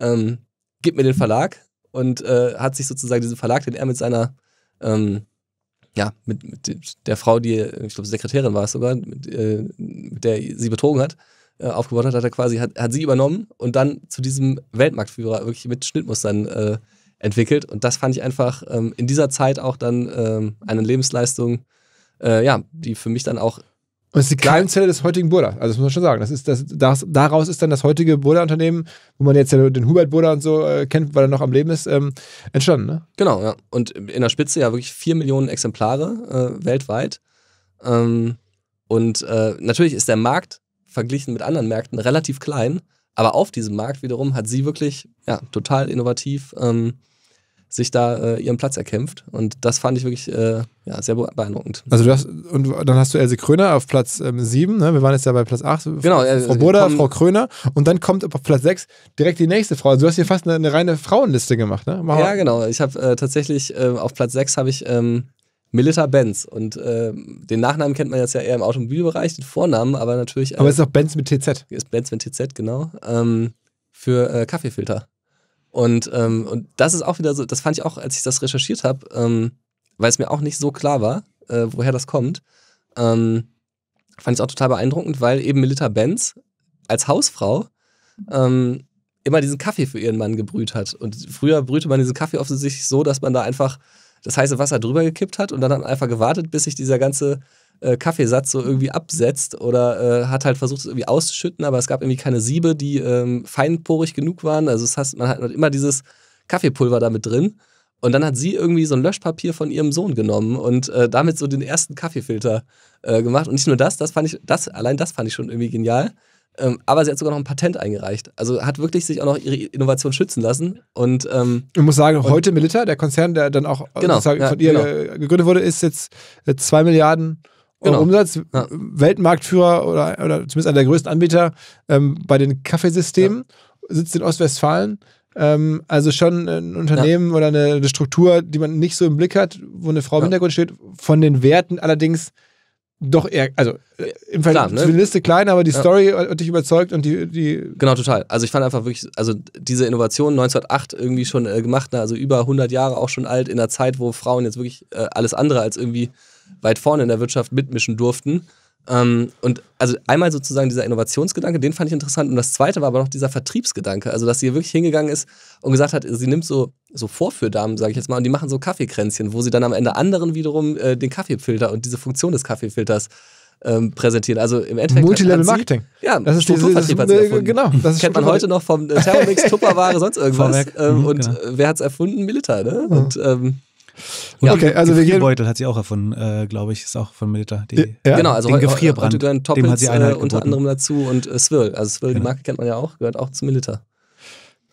ähm, gib mir den Verlag. Und äh, hat sich sozusagen diesen Verlag, den er mit seiner, ähm, ja, mit, mit, der Frau, die, ich glaube, Sekretärin war es sogar, mit, äh, mit der sie betrogen hat, äh, aufgebaut hat, hat er quasi, hat, hat sie übernommen und dann zu diesem Weltmarktführer wirklich mit Schnittmustern äh, entwickelt. Und das fand ich einfach ähm, in dieser Zeit auch dann ähm, eine Lebensleistung, äh, ja, die für mich dann auch und es ist die Keimzelle des heutigen Burda. Also das muss man schon sagen. Das ist das, das daraus ist dann das heutige Burda-Unternehmen, wo man jetzt ja den Hubert Burda und so äh, kennt, weil er noch am Leben ist, ähm, entstanden. Ne? Genau, ja. Und in der Spitze ja wirklich vier Millionen Exemplare äh, weltweit. Ähm, und äh, natürlich ist der Markt verglichen mit anderen Märkten relativ klein, aber auf diesem Markt wiederum hat sie wirklich ja, total innovativ ähm, sich da äh, ihren Platz erkämpft. Und das fand ich wirklich äh, ja, sehr beeindruckend. Also du hast, und dann hast du Else Kröner auf Platz ähm, 7, ne? wir waren jetzt ja bei Platz 8, genau, äh, Frau Burda, Frau Kröner und dann kommt auf Platz 6 direkt die nächste Frau. Also du hast hier fast eine, eine reine Frauenliste gemacht, ne? ja, genau. Ich habe äh, tatsächlich äh, auf Platz 6 habe ich ähm, Milita Benz. Und äh, den Nachnamen kennt man jetzt ja eher im Automobilbereich, den Vornamen, aber natürlich. Äh, aber es ist auch Benz mit TZ. Ist Benz mit TZ, genau. Ähm, für äh, Kaffeefilter. Und, ähm, und das ist auch wieder so, das fand ich auch, als ich das recherchiert habe, ähm, weil es mir auch nicht so klar war, äh, woher das kommt, ähm, fand ich auch total beeindruckend, weil eben Melita Benz als Hausfrau ähm, immer diesen Kaffee für ihren Mann gebrüht hat. Und früher brühte man diesen Kaffee offensichtlich so, dass man da einfach das heiße Wasser drüber gekippt hat und dann hat man einfach gewartet, bis sich dieser ganze äh, Kaffeesatz so irgendwie absetzt oder äh, hat halt versucht, es irgendwie auszuschütten, aber es gab irgendwie keine Siebe, die ähm, feinporig genug waren. Also das heißt, man hat immer dieses Kaffeepulver damit drin. Und dann hat sie irgendwie so ein Löschpapier von ihrem Sohn genommen und äh, damit so den ersten Kaffeefilter äh, gemacht. Und nicht nur das, das fand ich, das, allein das fand ich schon irgendwie genial. Ähm, aber sie hat sogar noch ein Patent eingereicht. Also hat wirklich sich auch noch ihre Innovation schützen lassen. Und ähm, ich muss sagen, heute Milita, der Konzern, der dann auch genau, ja, von ihr genau. gegründet wurde, ist jetzt äh, zwei Milliarden genau. Umsatz, ja. Weltmarktführer oder, oder zumindest einer der größten Anbieter ähm, bei den Kaffeesystemen, ja. sitzt in Ostwestfalen. Ähm, also schon ein Unternehmen ja. oder eine, eine, Struktur, die man nicht so im Blick hat, wo eine Frau im Hintergrund steht, von den Werten allerdings doch eher, also äh, im Vergleich zu ne? Liste klein, aber die Story hat dich überzeugt und die, die. Genau, total. Also ich fand einfach wirklich, also diese Innovation 1908 irgendwie schon äh, gemacht, ne? also über 100 Jahre auch schon alt, in einer Zeit, wo Frauen jetzt wirklich äh, alles andere als irgendwie weit vorne in der Wirtschaft mitmischen durften. Ähm, und also einmal sozusagen dieser Innovationsgedanke, den fand ich interessant. Und das zweite war aber noch dieser Vertriebsgedanke. Also, dass sie wirklich hingegangen ist und gesagt hat, sie nimmt so, so Vorführdamen, sage ich jetzt mal, und die machen so Kaffeekränzchen, wo sie dann am Ende anderen wiederum äh, den Kaffeefilter und diese Funktion des Kaffeefilters ähm, präsentieren. Also im Endeffekt. Multilevel Marketing. Ja, das ist diese, das, äh, genau. Das Kennt man heute noch vom äh, Thermomix, Tupperware, sonst irgendwas. Vorwerk, ähm, mhm, und ja. Genau. Äh, wer hat es erfunden? Milita, ne? Ja. Mhm. Und, ähm, und okay, also wir gehen. Beutel hat sie auch erfunden, äh, glaube ich, ist auch von Milita. Die, ja. Genau, also den Gefrierbrand. Gehören Top dem hat sie eine äh, unter anderem dazu und äh, Swirl. Also Swirl, genau. die Marke kennt man ja auch, gehört auch zu Milita.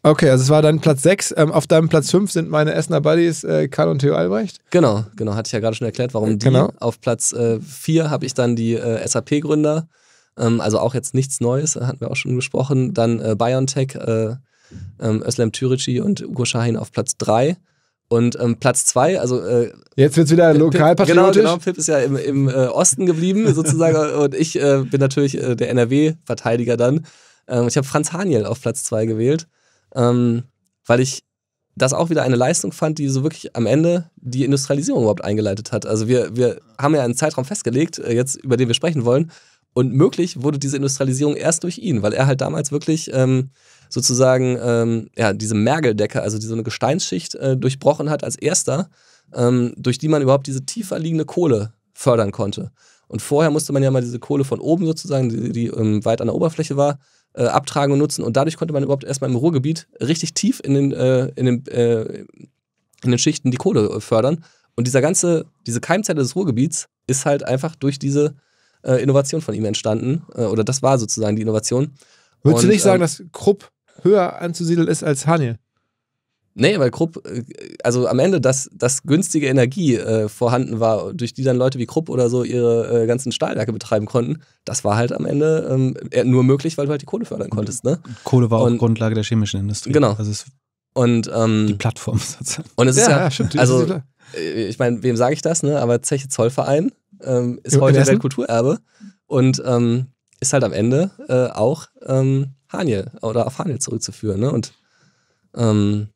Okay, also es war dann Platz 6. Ähm, auf deinem Platz 5 sind meine Essener Buddies äh, Karl und Theo Albrecht. Genau, genau, hatte ich ja gerade schon erklärt, warum die. Genau. Auf Platz 4 äh, habe ich dann die äh, SAP-Gründer. Ähm, also auch jetzt nichts Neues, äh, hatten wir auch schon gesprochen. Dann äh, BioNTech, äh, ähm, Özlem Türeci und Ugo Shahin auf Platz 3. Und ähm, Platz zwei, also äh, jetzt wird's wieder lokalpatriotisch. Genau, genau, Pip ist ja im, im äh, Osten geblieben sozusagen und ich äh, bin natürlich äh, der NRW-Verteidiger dann. Ähm, ich habe Franz Haniel auf Platz zwei gewählt, ähm, weil ich das auch wieder eine Leistung fand, die so wirklich am Ende die Industrialisierung überhaupt eingeleitet hat. Also wir, wir haben ja einen Zeitraum festgelegt, äh, jetzt über den wir sprechen wollen. Und möglich wurde diese Industrialisierung erst durch ihn, weil er halt damals wirklich ähm, sozusagen ähm, ja, diese Mergeldecke, also diese so eine Gesteinsschicht äh, durchbrochen hat als erster, ähm, durch die man überhaupt diese tiefer liegende Kohle fördern konnte. Und vorher musste man ja mal diese Kohle von oben sozusagen, die, die ähm, weit an der Oberfläche war, äh, abtragen und nutzen. Und dadurch konnte man überhaupt erstmal im Ruhrgebiet richtig tief in den, äh, in den, äh, in den Schichten die Kohle äh, fördern. Und dieser ganze, diese Keimzelle des Ruhrgebiets ist halt einfach durch diese äh, Innovation von ihm entstanden. oder das war sozusagen die Innovation. Würdest du nicht sagen, ähm, dass Krupp höher anzusiedeln ist als Hanje. Nee, weil Krupp, äh, also am Ende, dass, dass günstige Energie äh, vorhanden war, durch die dann Leute wie Krupp oder so ihre äh, ganzen Stahlwerke betreiben konnten, das war halt am Ende ähm, nur möglich, weil du halt die Kohle fördern konntest. Ne? Kohle war und, auch Grundlage der chemischen Industrie. Genau. Also es, und, ähm, die Plattform sozusagen. Und es ja, ist ja, ja stimmt, also, äh, ich meine, wem sage ich das, ne? aber Zeche Zollverein ähm, ist Im heute Weltkulturerbe und ähm, ist halt am Ende äh, auch ähm, Haniel oder auf Haniel zurückzuführen. Ne? Und ähm,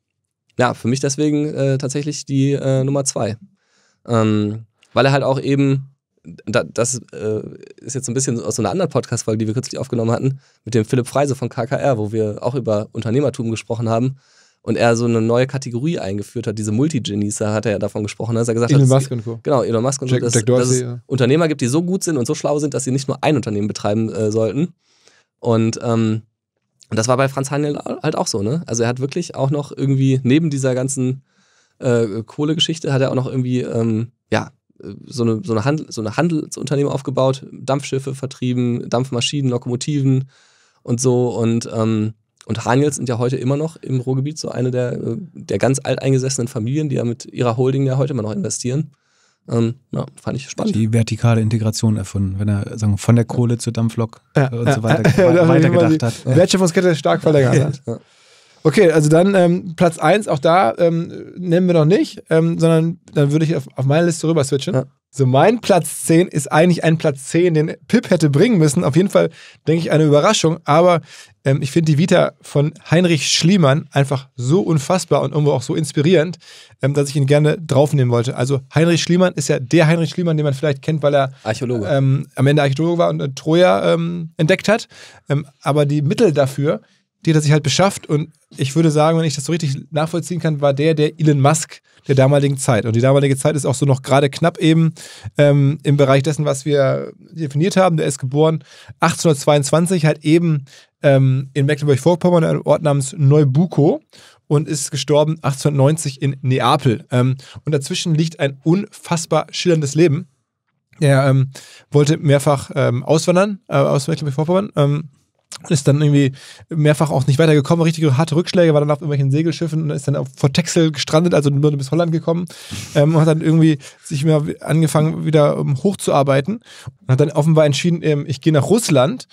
ja, für mich deswegen äh, tatsächlich die äh, Nummer zwei. Ähm, weil er halt auch eben, da, das äh, ist jetzt ein bisschen aus so einer anderen Podcast-Folge, die wir kürzlich aufgenommen hatten, mit dem Philipp Freise von KKR, wo wir auch über Unternehmertum gesprochen haben und er so eine neue Kategorie eingeführt hat, diese Multigenies, da hat er ja davon gesprochen, dass er gesagt Elon hat, Musk und Co. genau, Elon Musk und Jack, so, dass, Jack Dorsey, dass es ja. Unternehmer gibt, die so gut sind und so schlau sind, dass sie nicht nur ein Unternehmen betreiben äh, sollten. Und ähm, und das war bei Franz Heinl halt auch so, ne? Also er hat wirklich auch noch irgendwie neben dieser ganzen äh, Kohlegeschichte hat er auch noch irgendwie, ähm, ja, äh, so eine, so, eine Handel, so eine Handelsunternehmen aufgebaut, Dampfschiffe vertrieben, Dampfmaschinen, Lokomotiven und so. Und, ähm, und Haniels sind ja heute immer noch im Ruhrgebiet so eine der, äh, der ganz alteingesessenen Familien, die ja mit ihrer Holding ja heute immer noch investieren. Ähm, ja, fand ich spannend. Die vertikale Integration erfunden, wenn er sagen, von der Kohle zur Dampflok ja, und ja, so weiter weitergedacht hat. Wertschöpfungskette stark verlängert hat. Ne? Okay, also dann ähm, Platz 1, auch da ähm, nennen wir noch nicht, ähm, sondern dann würde ich auf, auf, meine Liste rüber switchen. So, mein Platz 10 ist eigentlich ein Platz 10, den Pip hätte bringen müssen. Auf jeden Fall, denke ich, eine Überraschung. Aber ähm, ich finde die Vita von Heinrich Schliemann einfach so unfassbar und irgendwo auch so inspirierend, ähm, dass ich ihn gerne draufnehmen wollte. Also, Heinrich Schliemann ist ja der Heinrich Schliemann, den man vielleicht kennt, weil er Archäologe. Ähm, am Ende Archäologe war und äh, Troja ähm, entdeckt hat. Ähm, aber die Mittel dafür die hat er sich halt beschafft und ich würde sagen, wenn ich das so richtig nachvollziehen kann, war der der Elon Musk der damaligen Zeit. Und die damalige Zeit ist auch so noch gerade knapp eben ähm, im Bereich dessen, was wir definiert haben. Der ist geboren 1822, halt eben ähm, in Mecklenburg-Vorpommern, einem Ort namens Neubuko und ist gestorben 1890 in Neapel. Ähm, und dazwischen liegt ein unfassbar schillerndes Leben. Er ähm, wollte mehrfach ähm, auswandern äh, aus Mecklenburg-Vorpommern ähm, und ist dann irgendwie mehrfach auch nicht weitergekommen, richtige harte Rückschläge, war dann auf irgendwelchen Segelschiffen und ist dann auf, vor Texel gestrandet, also nur bis Holland gekommen ähm, und hat dann irgendwie sich mehr angefangen, wieder um, ähm, hochzuarbeiten und hat dann offenbar entschieden, ähm, ich gehe nach Russland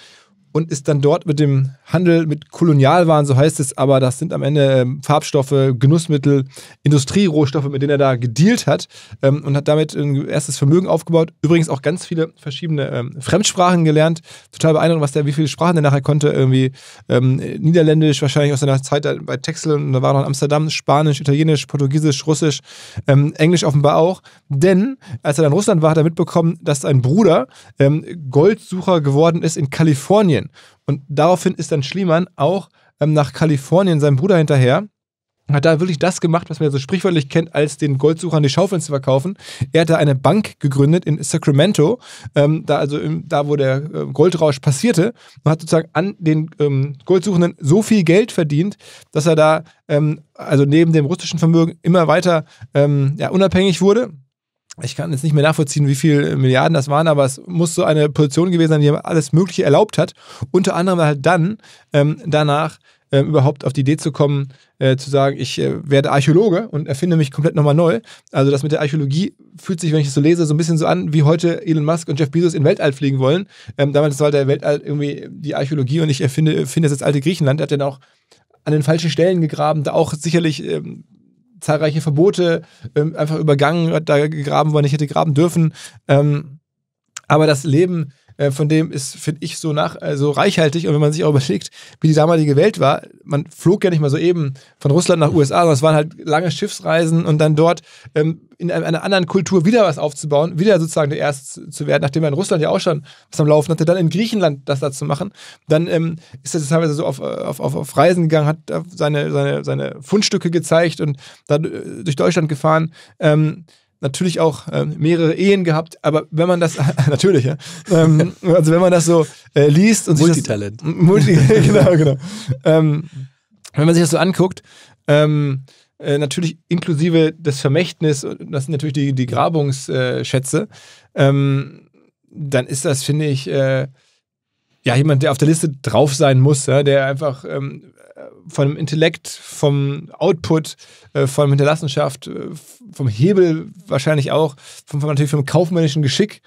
und ist dann dort mit dem Handel mit Kolonialwaren, so heißt es, aber das sind am Ende ähm, Farbstoffe, Genussmittel, Industrierohstoffe, mit denen er da gedealt hat ähm, und hat damit ein erstes Vermögen aufgebaut. Übrigens auch ganz viele verschiedene ähm, Fremdsprachen gelernt. Total beeindruckend, was der, wie viele Sprachen der nachher konnte. Irgendwie ähm, Niederländisch, wahrscheinlich aus seiner Zeit äh, bei Texel und da war noch in Amsterdam, Spanisch, Italienisch, Portugiesisch, Russisch, ähm, Englisch offenbar auch. Denn als er dann in Russland war, hat er mitbekommen, dass sein Bruder ähm, Goldsucher geworden ist in Kalifornien. Spanien. Und daraufhin ist dann Schliemann auch ähm, nach Kalifornien seinem Bruder hinterher, hat da wirklich das gemacht, was man ja so sprichwörtlich kennt, als den Goldsuchern die Schaufeln zu verkaufen. Er hat da eine Bank gegründet in Sacramento, ähm, da also im, da, wo der äh, Goldrausch passierte, und hat sozusagen an den ähm, Goldsuchenden so viel Geld verdient, dass er da ähm, also neben dem russischen Vermögen immer weiter ähm, ja, unabhängig wurde ich kann jetzt nicht mehr nachvollziehen, wie viele Milliarden das waren, aber es muss so eine Position gewesen sein, die alles Mögliche erlaubt hat. Unter anderem halt dann ähm, danach ähm, überhaupt auf die Idee zu kommen, äh, zu sagen, ich äh, werde Archäologe und erfinde mich komplett nochmal neu. Also das mit der Archäologie fühlt sich, wenn ich das so lese, so ein bisschen so an, wie heute Elon Musk und Jeff Bezos in Weltall fliegen wollen. Ähm, damals war der Weltall irgendwie die Archäologie und ich erfinde finde das jetzt alte Griechenland. Er hat dann auch an den falschen Stellen gegraben, da auch sicherlich ähm, zahlreiche Verbote ähm, einfach übergangen, hat da gegraben, wo er nicht hätte graben dürfen. Ähm, aber das Leben äh, von dem ist, finde ich, so, nach, äh, so reichhaltig. Und wenn man sich auch überlegt, wie die damalige Welt war, man flog ja nicht mal so eben von Russland nach USA, sondern es waren halt lange Schiffsreisen und dann dort ähm, in einer anderen Kultur wieder was aufzubauen, wieder sozusagen der Erste zu werden, nachdem er in Russland ja auch schon was am Laufen hatte, dann in Griechenland das da zu machen, dann ähm, ist er teilweise so auf, auf, auf, Reisen gegangen, hat seine, seine, seine Fundstücke gezeigt und dann äh, durch Deutschland gefahren. Ähm, natürlich auch ähm, mehrere Ehen gehabt, aber wenn man das, natürlich, ja, ähm, also wenn man das so äh, liest und sich. Multitalent. Multi, genau, genau. Ähm, wenn man sich das so anguckt, ähm, äh, natürlich inklusive des Vermächtnis, äh, das sind natürlich die, die Grabungsschätze, ähm, dann ist das, finde ich, äh, ja, jemand, der auf der Liste drauf sein muss, ja, der einfach ähm, äh, von dem Intellekt, vom Output, äh, von Hinterlassenschaft, vom Hebel wahrscheinlich auch, vom, natürlich vom kaufmännischen Geschick.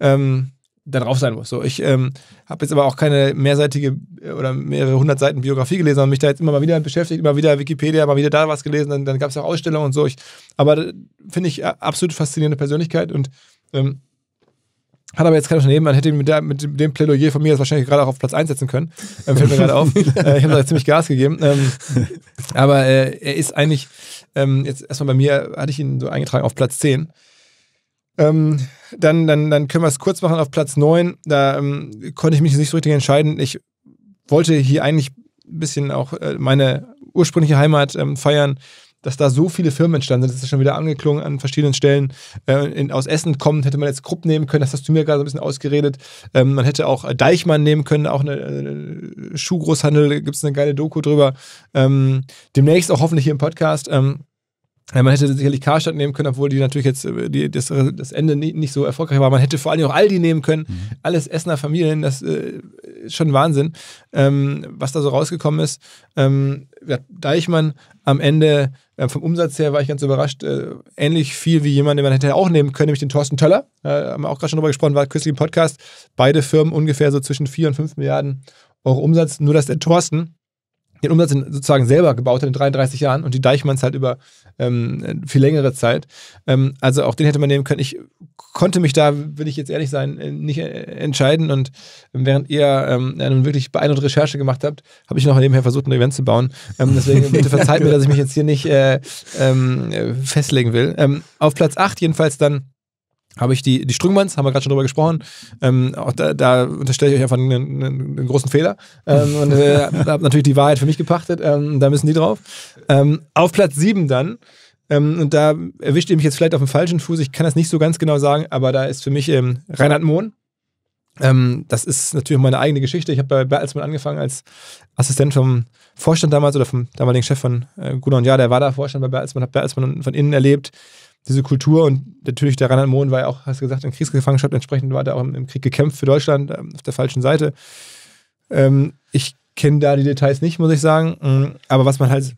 Ähm, da drauf sein muss. So, ich ähm, habe jetzt aber auch keine mehrseitige äh, oder mehrere hundert Seiten Biografie gelesen, sondern mich da jetzt immer mal wieder beschäftigt, immer wieder Wikipedia, mal wieder da was gelesen, dann, dann gab es auch Ausstellungen und so. Ich, aber äh, finde ich äh, absolut faszinierende Persönlichkeit und ähm, hat aber jetzt kein Unternehmen, man hätte ihn mit, der, mit dem Plädoyer von mir jetzt wahrscheinlich gerade auch auf Platz 1 setzen können. Ähm, fällt mir gerade auf. Äh, ich habe da ziemlich Gas gegeben. Ähm, aber äh, er ist eigentlich, ähm, jetzt erstmal bei mir, hatte ich ihn so eingetragen auf Platz 10. Ähm, dann, dann, dann können wir es kurz machen auf Platz 9. Da ähm, konnte ich mich nicht so richtig entscheiden. Ich wollte hier eigentlich ein bisschen auch äh, meine ursprüngliche Heimat ähm, feiern, dass da so viele Firmen entstanden sind. Das ist schon wieder angeklungen an verschiedenen Stellen. Äh, in, aus Essen kommend hätte man jetzt Krupp nehmen können, das hast du mir gerade so ein bisschen ausgeredet. Ähm, man hätte auch äh, Deichmann nehmen können, auch eine, eine äh, Schuhgroßhandel, gibt es eine geile Doku drüber. Ähm, demnächst auch hoffentlich hier im Podcast. Ähm, man hätte sicherlich Karstadt nehmen können, obwohl die natürlich jetzt äh, die, das, äh, das, Ende nie, nicht so erfolgreich war. Man hätte vor allem auch Aldi nehmen können. Mhm. Alles Essener Familien, das äh, ist schon Wahnsinn, ähm, was da so rausgekommen ist. Ähm, Deichmann am Ende, äh, vom Umsatz her war ich ganz überrascht, äh, ähnlich viel wie jemand, den man hätte auch nehmen können, nämlich den Thorsten Töller. Äh, haben wir auch gerade schon drüber gesprochen, war kürzlich im Podcast. Beide Firmen ungefähr so zwischen 4 und 5 Milliarden Euro Umsatz. Nur, dass der Thorsten den Umsatz sozusagen selber gebaut hat in 33 Jahren und die Deichmanns halt über ähm, viel längere Zeit. Ähm, also auch den hätte man nehmen können. Ich konnte mich da, will ich jetzt ehrlich sein, äh, nicht äh, entscheiden und während ihr ähm, wirklich beeindruckende Recherche gemacht habt, habe ich noch nebenher versucht, ein Event zu bauen. Ähm, deswegen bitte verzeiht mir, dass ich mich jetzt hier nicht äh, ähm, äh, festlegen will. Ähm, auf Platz 8 jedenfalls dann habe ich die, die Strüngmanns, haben wir gerade schon drüber gesprochen, ähm, auch da, da unterstelle ich euch einfach einen, einen, einen großen Fehler ähm, und äh, habe natürlich die Wahrheit für mich gepachtet, ähm, da müssen die drauf. Ähm, auf Platz 7 dann, ähm, und da erwischt ihr mich jetzt vielleicht auf dem falschen Fuß, ich kann das nicht so ganz genau sagen, aber da ist für mich ähm, Reinhard Mohn. das ist natürlich meine eigene Geschichte. Ich habe bei Bertelsmann angefangen als Assistent vom Vorstand damals oder vom damaligen Chef von äh, Gruner und Jahr, der war da Vorstand bei Bertelsmann, habe Bertelsmann von innen erlebt, diese Kultur und natürlich der Rainer Mohn war ja auch, hast du gesagt, in Kriegsgefangenschaft, entsprechend war er auch im Krieg gekämpft für Deutschland ähm, auf der falschen Seite. Ähm, ich kenne da die Details nicht, muss ich sagen, mm, aber was man halt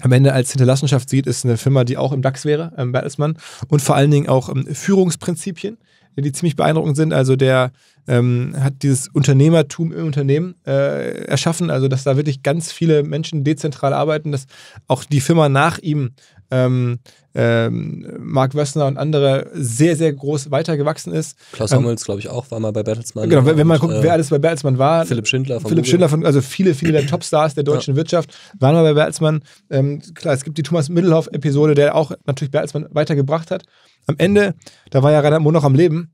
am Ende als Hinterlassenschaft sieht, ist eine Firma, die auch im DAX wäre, ähm, Bertelsmann und vor allen Dingen auch ähm, Führungsprinzipien, die ziemlich beeindruckend sind. Also der ähm, hat dieses Unternehmertum im Unternehmen äh, erschaffen, also dass da wirklich ganz viele Menschen dezentral arbeiten, dass auch die Firma nach ihm ähm, ähm, Mark Wössner und andere sehr, sehr groß weitergewachsen ist. Klaus ähm, Hummels, ähm, glaube ich, auch war mal bei Bertelsmann. Genau, wenn, wenn man und, guckt, äh, wer alles bei Bertelsmann war. Philipp Schindler von Philipp Google. Schindler von, also viele, viele der Topstars der deutschen ja. Wirtschaft waren mal bei Bertelsmann. Ähm, klar, es gibt die Thomas Middelhoff-Episode, der auch natürlich Bertelsmann weitergebracht hat. Am Ende, da war ja Rainer Mohr noch am Leben,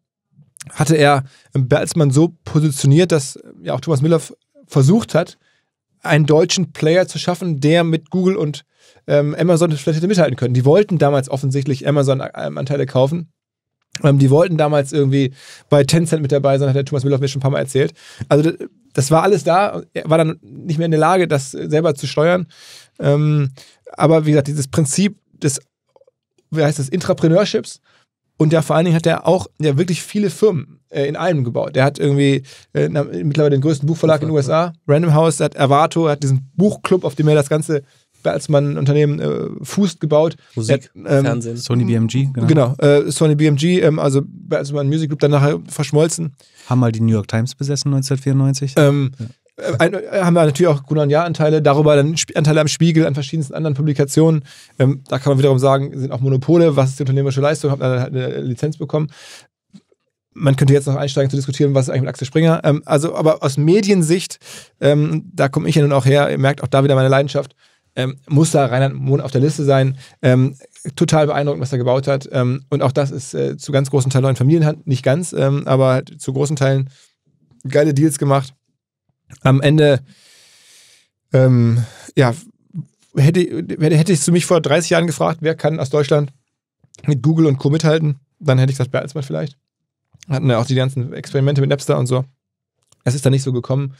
hatte er ähm, Bertelsmann so positioniert, dass äh, ja auch Thomas Middelhoff versucht hat, einen deutschen Player zu schaffen, der mit Google und ähm, Amazon vielleicht hätte mithalten können. Die wollten damals offensichtlich Amazon-Anteile ähm, kaufen. Ähm, die wollten damals irgendwie bei Tencent mit dabei sein, hat der Thomas Müller mir schon ein paar Mal erzählt. Also das, war alles da, er war dann nicht mehr in der Lage, das äh, selber zu steuern. Ähm, aber wie gesagt, dieses Prinzip des, wie heißt das, Intrapreneurships, und ja, vor allen Dingen hat er auch ja, wirklich viele Firmen äh, in einem gebaut. Er hat irgendwie äh, mittlerweile den größten Buchverlag in den USA, Random House, er hat Avato, er hat diesen Buchclub, auf dem er das Ganze als man ein Unternehmen äh, Fuß gebaut. Musik, äh, ähm, Fernsehen. Sony mhm. BMG, genau. Genau, äh, Sony BMG, ähm, also als man Music Group dann nachher verschmolzen. Haben mal die New York Times besessen 1994. Ähm, ja. Äh, ein, äh, haben wir natürlich auch Gunnar und Jahr-Anteile, darüber dann Anteile am Spiegel, an verschiedensten anderen Publikationen. Ähm, da kann man wiederum sagen, sind auch Monopole, was ist die unternehmerische Leistung, haben dann halt eine Lizenz bekommen. Man könnte jetzt noch einsteigen zu diskutieren, was ist eigentlich mit Axel Springer. Ähm, also, aber aus Mediensicht, ähm, da komme ich ja nun auch her, ihr merkt auch da wieder meine Leidenschaft, ähm, muss da Reinhard Mohn auf der Liste sein. Ähm, total beeindruckend, was er gebaut hat. Ähm, und auch das ist äh, zu ganz großen Teilen in Familienhand, nicht ganz, ähm, aber zu großen Teilen geile Deals gemacht. Am Ende, ähm, ja, hätte, hätte, hätte ich zu mich vor 30 Jahren gefragt, wer kann aus Deutschland mit Google und Co. mithalten, dann hätte ich gesagt, Bertelsmann vielleicht. Hatten ja auch die ganzen Experimente mit Napster und so. Es ist da nicht so gekommen.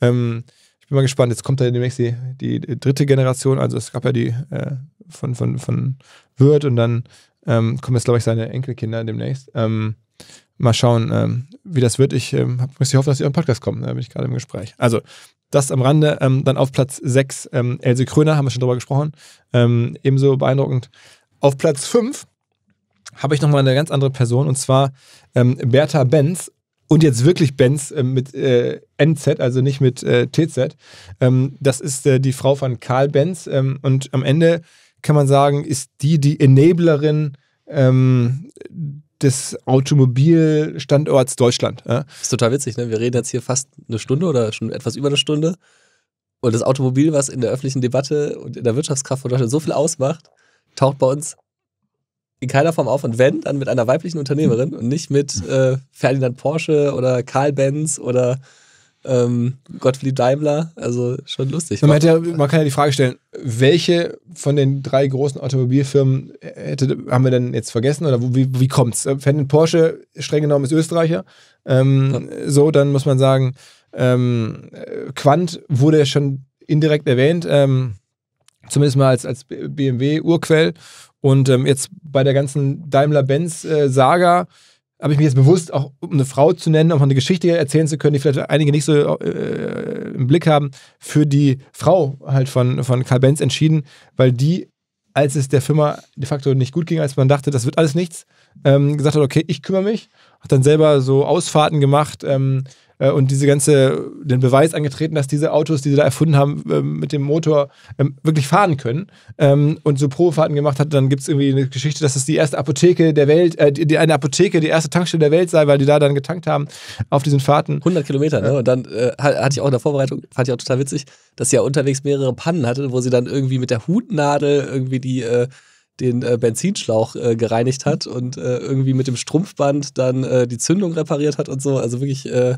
Ähm, bin mal gespannt. Jetzt kommt da demnächst die, die dritte Generation. Also es gab ja die äh, von, von, von Wirth und dann ähm, kommen jetzt, glaube ich, seine Enkelkinder demnächst. Ähm, mal schauen, ähm, wie das wird. Ich ähm, hab, muss ich hoffen, dass ihr im Podcast kommen. Ne? Da bin ich gerade im Gespräch. Also, das am Rande. Ähm, dann auf Platz 6 ähm, Else Kröner, haben wir schon drüber gesprochen. Ähm, ebenso beeindruckend. Auf Platz 5 habe ich nochmal eine ganz andere Person und zwar ähm, Bertha Benz und jetzt wirklich Benz äh, mit äh, NZ, also nicht mit äh, TZ. Ähm, das ist äh, die Frau von Karl Benz. Ähm, und am Ende kann man sagen, ist die die Enablerin ähm, des Automobilstandorts Deutschland. Ja? Das ist total witzig, ne? Wir reden jetzt hier fast eine Stunde oder schon etwas über eine Stunde. Und das Automobil, was in der öffentlichen Debatte und in der Wirtschaftskraft von Deutschland so viel ausmacht, taucht bei uns in keiner Form auf und wenn, dann mit einer weiblichen Unternehmerin und nicht mit äh, Ferdinand Porsche oder Karl Benz oder ähm, Gottfried Daimler. Also schon lustig. Man, ja, man, kann ja die Frage stellen, welche von den drei großen Automobilfirmen hätte, haben wir denn jetzt vergessen oder wo, wie, wie es? Ferdinand Porsche, streng genommen, ist Österreicher. Ähm, ja. So, dann muss man sagen, ähm, Quant wurde schon indirekt erwähnt. Ähm, zumindest mal als, als BMW-Urquell. Und ähm, jetzt bei der ganzen Daimler-Benz-Saga habe ich mich jetzt bewusst, auch um eine Frau zu nennen, um eine Geschichte erzählen zu können, die vielleicht einige nicht so äh, im Blick haben, für die Frau halt von, von Karl Benz entschieden, weil die, als es der Firma de facto nicht gut ging, als man dachte, das wird alles nichts, ähm, gesagt hat, okay, ich kümmere mich, hat dann selber so Ausfahrten gemacht, ähm, äh, und diese ganze, den Beweis angetreten, dass diese Autos, die sie da erfunden haben, ähm, mit dem Motor ähm, wirklich fahren können ähm, und so Probefahrten gemacht hat. Dann gibt es irgendwie eine Geschichte, dass es die erste Apotheke der Welt, äh, die, die, eine Apotheke, die erste Tankstelle der Welt sei, weil die da dann getankt haben auf diesen Fahrten. 100 Kilometer, ne? Und dann äh, hatte ich auch in der Vorbereitung, fand ich auch total witzig, dass sie ja unterwegs mehrere Pannen hatte, wo sie dann irgendwie mit der Hutnadel irgendwie die äh, den äh, Benzinschlauch äh, gereinigt hat und äh, irgendwie mit dem Strumpfband dann äh, die Zündung repariert hat und so. Also wirklich äh,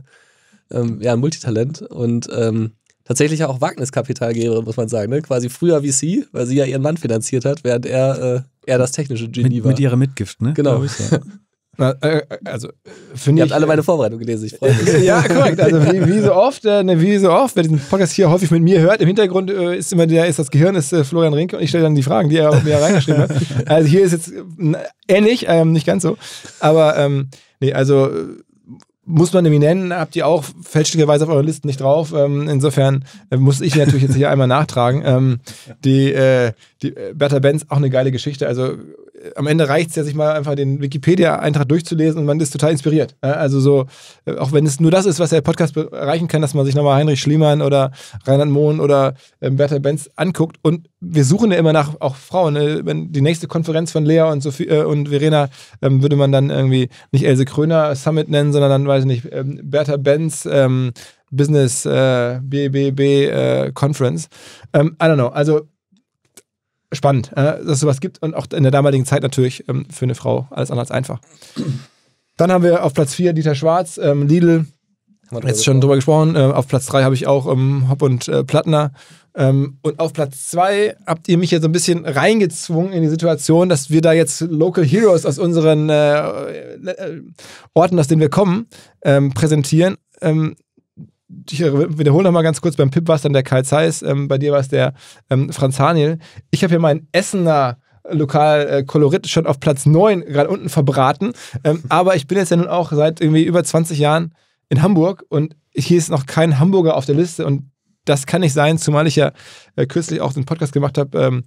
ähm, ja, ein Multitalent und ähm, tatsächlich auch Wagniskapitalgeberin, muss man sagen. Ne? Quasi früher VC, weil sie ja ihren Mann finanziert hat, während er äh, eher das technische Genie mit, war. Mit ihrer Mitgift, ne? Genau. Äh, äh, also, finde ich. Ihr habt alle äh, meine Vorbereitungen gelesen, ich freue mich. ja, korrekt. Also, wie, wie, so oft, ne, wie so oft, wer diesen Podcast hier häufig mit mir hört, im Hintergrund ist immer der, ist das Gehirn, ist Florian Rinke und ich stelle dann die Fragen, die er mir reingeschrieben hat. Also, hier ist jetzt ähnlich, ähm, nicht ganz so. Aber, ähm, nee, also, muss man nämlich nennen, habt ihr auch fälschlicherweise auf eurer Liste nicht drauf. Ähm, insofern äh, muss ich natürlich jetzt hier einmal nachtragen. Ähm, die, äh, die äh, Bertha Benz, auch eine geile Geschichte. Also am Ende reicht es ja, sich mal einfach den Wikipedia-Eintrag durchzulesen und man ist total inspiriert. Ne? Also so, äh, auch wenn es nur das ist, was der Podcast erreichen kann, dass man sich nochmal Heinrich Schliemann oder Reinhard Mohn oder ähm, Bertha Benz anguckt. Und wir suchen ja immer nach auch Frauen. Ne? Die nächste Konferenz von Lea und Sophie äh, und Verena ähm, würde man dann irgendwie nicht Else Kröner Summit nennen, sondern dann, weiß ich nicht, ähm, Bertha Benz, ähm, Business äh, BBB äh, Conference. Ähm, I don't know. Also spannend, äh, dass es sowas gibt und auch in der damaligen Zeit natürlich ähm, für eine Frau alles anders einfach. Dann haben wir auf Platz 4 Dieter Schwarz, ähm, Lidl, jetzt schon drüber gesprochen. Äh, auf Platz 3 habe ich auch ähm, Hopp und äh, Plattner. und auf Platz 2 habt ihr mich jetzt so ein bisschen reingezwungen in die Situation, dass wir da jetzt Local Heroes aus unseren Orten, aus denen wir kommen, präsentieren ich äh, wiederhole nochmal ganz kurz, beim Pip war es dann der Karl Zeiss, ähm, bei dir war es der ähm, Franz Haniel. Ich habe hier meinen Essener äh, Lokal äh, Kolorit schon auf Platz 9 gerade unten verbraten. Ähm, aber ich bin jetzt ja nun auch seit irgendwie über 20 Jahren in Hamburg und hier ist noch kein Hamburger auf der Liste und das kann nicht sein, zumal ich ja äh, kürzlich auch den Podcast gemacht habe ähm,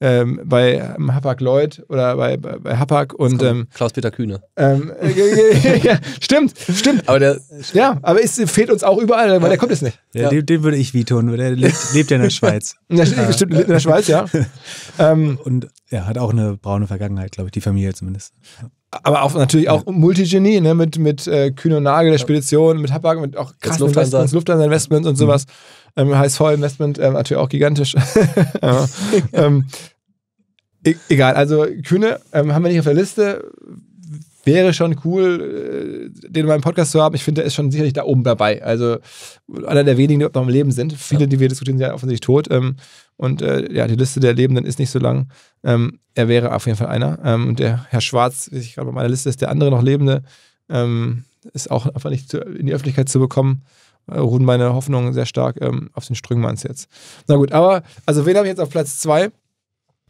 ähm, bei ähm, Hapag Lloyd oder bei, bei, bei Hapag und ähm, Klaus-Peter Kühne. Ähm, äh, ja, stimmt, stimmt. Aber der ja, aber es fehlt uns auch überall, weil ja. der kommt jetzt nicht. Ja, ja. Den, den, würde ich vetoen, weil der lebt, lebt ja in der Schweiz. Ja, stimmt, stimmt, lebt in der Schweiz, ja. Ähm, und er ja, hat auch eine braune Vergangenheit, glaube ich, die Familie zumindest. Aber auch natürlich auch Multigenie, ne? mit, mit äh, Kühne und Nagel der Spedition, mit Hapag, mit auch krassen Lufthansa. Investments, Lufthansa-Investments und mhm. sowas. Mhm. Ähm, HSV-Investment ähm, natürlich auch gigantisch. ähm, e egal, also Kühne ähm, haben wir nicht auf der Liste. Wäre schon cool, äh, den in meinem Podcast zu haben. Ich finde, der ist schon sicherlich da oben dabei. Also einer der wenigen, die noch im Leben sind. Viele, ja. die wir diskutieren, sind ja offensichtlich tot. Ähm, und äh, ja, die Liste der Lebenden ist nicht so lang. Ähm, er wäre auf jeden Fall einer. und der Herr Schwarz, wie ich gerade bei meiner Liste ist, der andere noch Lebende, ist auch einfach nicht zu, in die Öffentlichkeit zu bekommen. Äh, ruhen meine Hoffnungen sehr stark ähm, auf den Strüngmanns jetzt. Na gut, aber also wen habe ich jetzt auf Platz 2?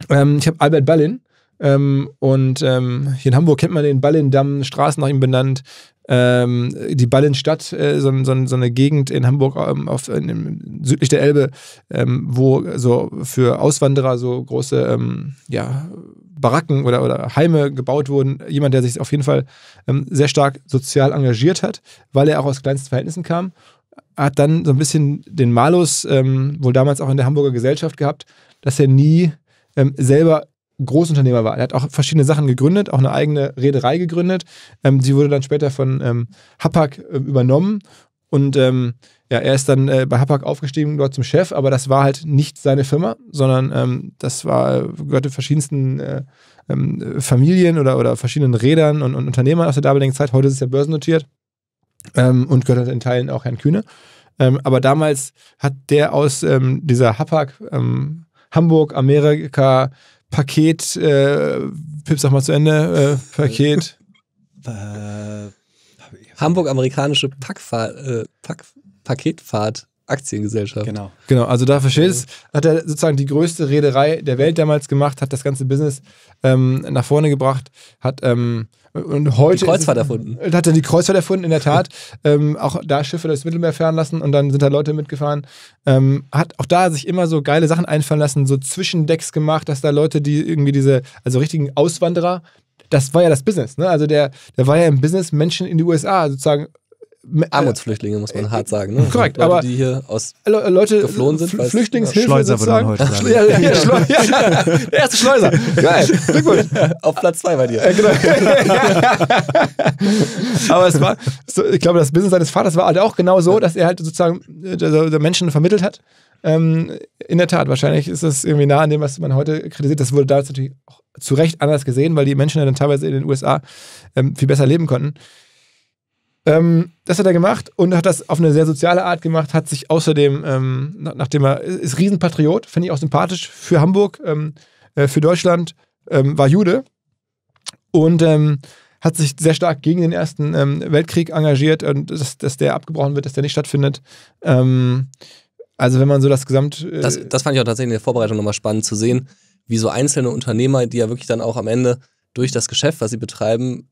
Ähm, ich habe Albert Ballin. Ähm, und ähm, hier in Hamburg kennt man den Ballindamm, Straßen nach ihm benannt. Ähm, die Ballinstadt, äh, so, so, so, eine Gegend in Hamburg ähm, auf, in, südlich der Elbe, wo so für Auswanderer so große ja, Baracken oder, oder Heime gebaut wurden. Jemand, der sich auf jeden Fall sehr stark sozial engagiert hat, weil er auch aus kleinsten Verhältnissen kam hat dann so ein bisschen den Malus ähm, wohl damals auch in der Hamburger Gesellschaft gehabt, dass er nie ähm, selber Großunternehmer war. Er hat auch verschiedene Sachen gegründet, auch eine eigene Reederei gegründet. Ähm, die wurde dann später von ähm, Hapag äh, übernommen und ähm, ja, er ist dann äh, bei Hapag aufgestiegen, dort zum Chef, aber das war halt nicht seine Firma, sondern ähm, das war, gehörte verschiedensten äh, ähm, Familien oder, oder verschiedenen Rädern und, und Unternehmern aus der damaligen Zeit. Heute ist es ja börsennotiert ähm, und gehört in Teilen auch Herrn Kühne. Ähm, aber damals hat der aus ähm, dieser Hapag, ähm, Hamburg, Amerika, Paket, äh, Pip, sag mal zu Ende, äh, Paket. Hamburg-amerikanische äh, Pak äh, Paketfahrt. Aktiengesellschaft. Genau. Genau, also da versteht es, hat er sozusagen die größte Reederei der Welt damals gemacht, hat das ganze Business ähm, nach vorne gebracht, hat ähm, und heute die Kreuzfahrt es, erfunden. Äh, hat er die Kreuzfahrt erfunden, in der Tat. ähm, auch da Schiffe durchs Mittelmeer fahren lassen und dann sind da Leute mitgefahren. Ähm, hat auch da sich immer so geile Sachen einfallen lassen, so Zwischendecks gemacht, dass da Leute, die irgendwie diese, also richtigen Auswanderer, das war ja das Business, ne? Also der, der war ja im Business, Menschen in die USA sozusagen äh, Armutsflüchtlinge, muss man äh, hart sagen. Ne? Korrekt, Leute, aber die hier aus äh, Leute, geflohen sind. Fl Flüchtlingshilfe Schleuser sozusagen. Heute sagen. ja, ja, ja, Schleu ja, der erste Schleuser. Geil. Glückwunsch. Auf Platz zwei bei dir. Ja, genau. aber es war, ich glaube, das Business seines Vaters war halt auch genau so, dass er halt sozusagen Menschen vermittelt hat. Ähm, in der Tat, wahrscheinlich ist das irgendwie nah an dem, was man heute kritisiert. Das wurde damals natürlich auch zu Recht anders gesehen, weil die Menschen dann teilweise in den USA ähm, viel besser leben konnten. Ähm, das hat er gemacht und hat das auf eine sehr soziale Art gemacht, hat sich außerdem, ähm, nachdem er ist Riesenpatriot, finde ich auch sympathisch für Hamburg, ähm, äh, für Deutschland, ähm, war Jude und ähm, hat sich sehr stark gegen den Ersten ähm, Weltkrieg engagiert und dass, dass, der abgebrochen wird, dass der nicht stattfindet. also wenn man so das Gesamt... Äh das, das fand ich auch tatsächlich in der Vorbereitung nochmal spannend zu sehen, wie so einzelne Unternehmer, die ja wirklich dann auch am Ende durch das Geschäft, was sie betreiben,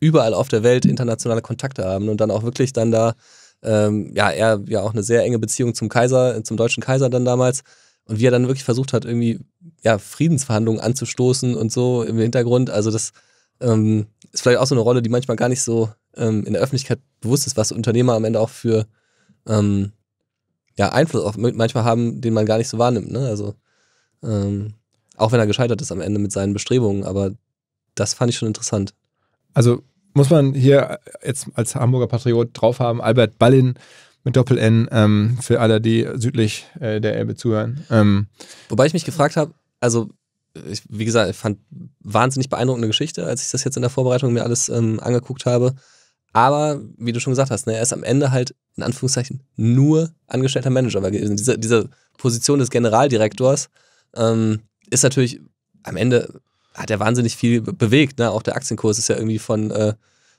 überall auf der Welt internationale Kontakte haben und dann auch wirklich dann da, ähm, ja, er ja auch eine sehr enge Beziehung zum Kaiser, zum deutschen Kaiser dann damals. Und wie er dann wirklich versucht hat, irgendwie ja, Friedensverhandlungen anzustoßen und so im Hintergrund. Also das ähm, ist vielleicht auch so eine Rolle, die manchmal gar nicht so ähm, in der Öffentlichkeit bewusst ist, was Unternehmer am Ende auch für ähm, ja, Einfluss auch manchmal haben, den man gar nicht so wahrnimmt. Ne? Also ähm, auch wenn er gescheitert ist am Ende mit seinen Bestrebungen, aber das fand ich schon interessant. Also muss man hier äh, jetzt als Hamburger Patriot drauf haben, Albert Ballin mit Doppel-N ähm, für alle, die südlich äh, der Elbe zuhören. Ähm, Wobei ich mich gefragt habe, also ich, wie gesagt, ich fand wahnsinnig beeindruckende Geschichte, als ich das jetzt in der Vorbereitung mir alles ähm, angeguckt habe. Aber wie du schon gesagt hast, ne, er ist am Ende halt in Anführungszeichen nur angestellter Manager gewesen. Diese, diese Position des Generaldirektors ähm, ist natürlich am Ende hat ja wahnsinnig viel bewegt. Ne? Auch der Aktienkurs ist ja irgendwie von, äh,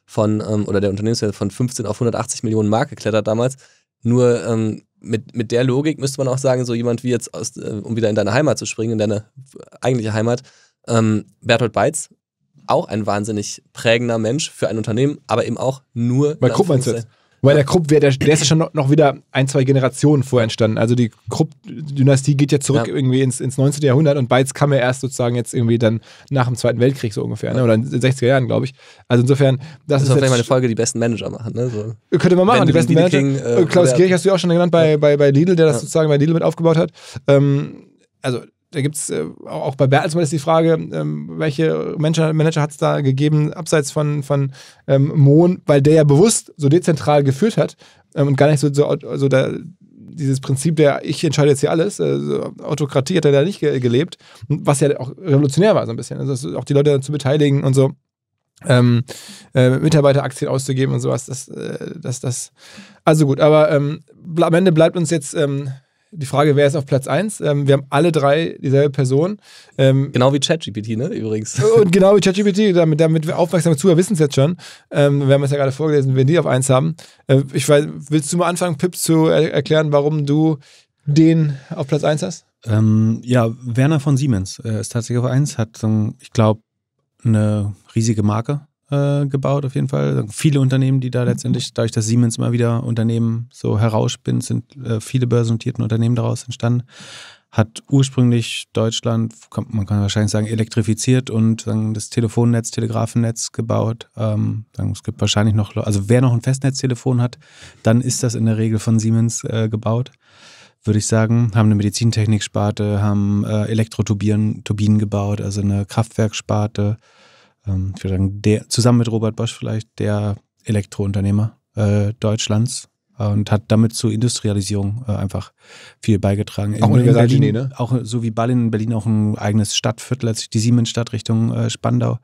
von ähm, oder der Unternehmenswert von 15 auf 180 Millionen Mark geklettert damals. Nur ähm, mit, mit der Logik müsste man auch sagen, so jemand wie jetzt, aus, äh, um wieder in deine Heimat zu springen, in deine eigentliche Heimat, ähm, Bertolt Beitz, auch ein wahnsinnig prägender Mensch für ein Unternehmen, aber eben auch nur. Bei Krupp meinst du jetzt? Weil der Krupp, der, der ist ja schon noch wieder ein, zwei Generationen vorher entstanden. Also die Krupp-Dynastie geht ja zurück ja. irgendwie ins, ins 19. Jahrhundert und Beiz kam ja erst sozusagen jetzt irgendwie dann nach dem Zweiten Weltkrieg so ungefähr, ne? oder in den 60er Jahren, glaube ich. Also insofern, das, das ist. Das vielleicht mal eine Folge, die besten Manager machen. Ne? So. Könnte man machen, die besten Manager. King, äh, äh Klaus Kirch hast du ja auch schon genannt bei, ja. bei, bei Lidl, der das sozusagen bei Lidl mit aufgebaut hat. Ähm, also da gibt es äh, auch bei Bertelsmann ist die Frage, ähm, welche Manager, Manager hat es da gegeben, abseits von, von ähm, Mohn, weil der ja bewusst so dezentral geführt hat ähm, und gar nicht so, so also da, dieses Prinzip der ich entscheide jetzt hier alles, äh, Autokratie hat er da nicht ge gelebt, was ja auch revolutionär war so ein bisschen, also auch die Leute zu beteiligen und so. Ähm, äh, Mitarbeiteraktien auszugeben und sowas, das, äh, das, das. Also gut, aber ähm, am Ende bleibt uns jetzt ähm, die Frage, wer ist auf Platz 1? Ähm, wir haben alle drei dieselbe Person. Ähm, genau wie ChatGPT, ne? Übrigens. Und genau wie ChatGPT, damit, damit wir aufmerksam zuhören, wissen es jetzt schon. Ähm, wir haben es ja gerade vorgelesen, wenn die auf 1 haben. Äh, ich weiß, willst du mal anfangen, Pip, zu er erklären, warum du den auf Platz 1 hast? Ähm, ja, Werner von Siemens äh, ist tatsächlich auf 1, hat, ähm, ich glaube, eine riesige Marke äh, gebaut, auf jeden Fall. Also viele Unternehmen, die da letztendlich, dadurch, dass Siemens mal wieder Unternehmen so herausspinnt, sind äh, viele börsennotierte Unternehmen daraus entstanden. Hat ursprünglich Deutschland, man kann wahrscheinlich sagen, elektrifiziert und das Telefonnetz, Telegrafennetz gebaut. Ähm, es gibt wahrscheinlich noch, also wer noch ein Festnetztelefon hat, dann ist das in der Regel von Siemens äh, gebaut würde ich sagen, haben eine Medizintechniksparte, haben äh, Elektroturbinen gebaut, also eine Kraftwerkssparte, ähm, ich würde sagen, der, zusammen mit Robert Bosch vielleicht der Elektrounternehmer äh, Deutschlands äh, und hat damit zur Industrialisierung äh, einfach viel beigetragen. auch in, in Berlin, ne? auch so wie Ballin in Berlin auch ein eigenes Stadtviertel, als die Siemensstadt Richtung äh, Spandau.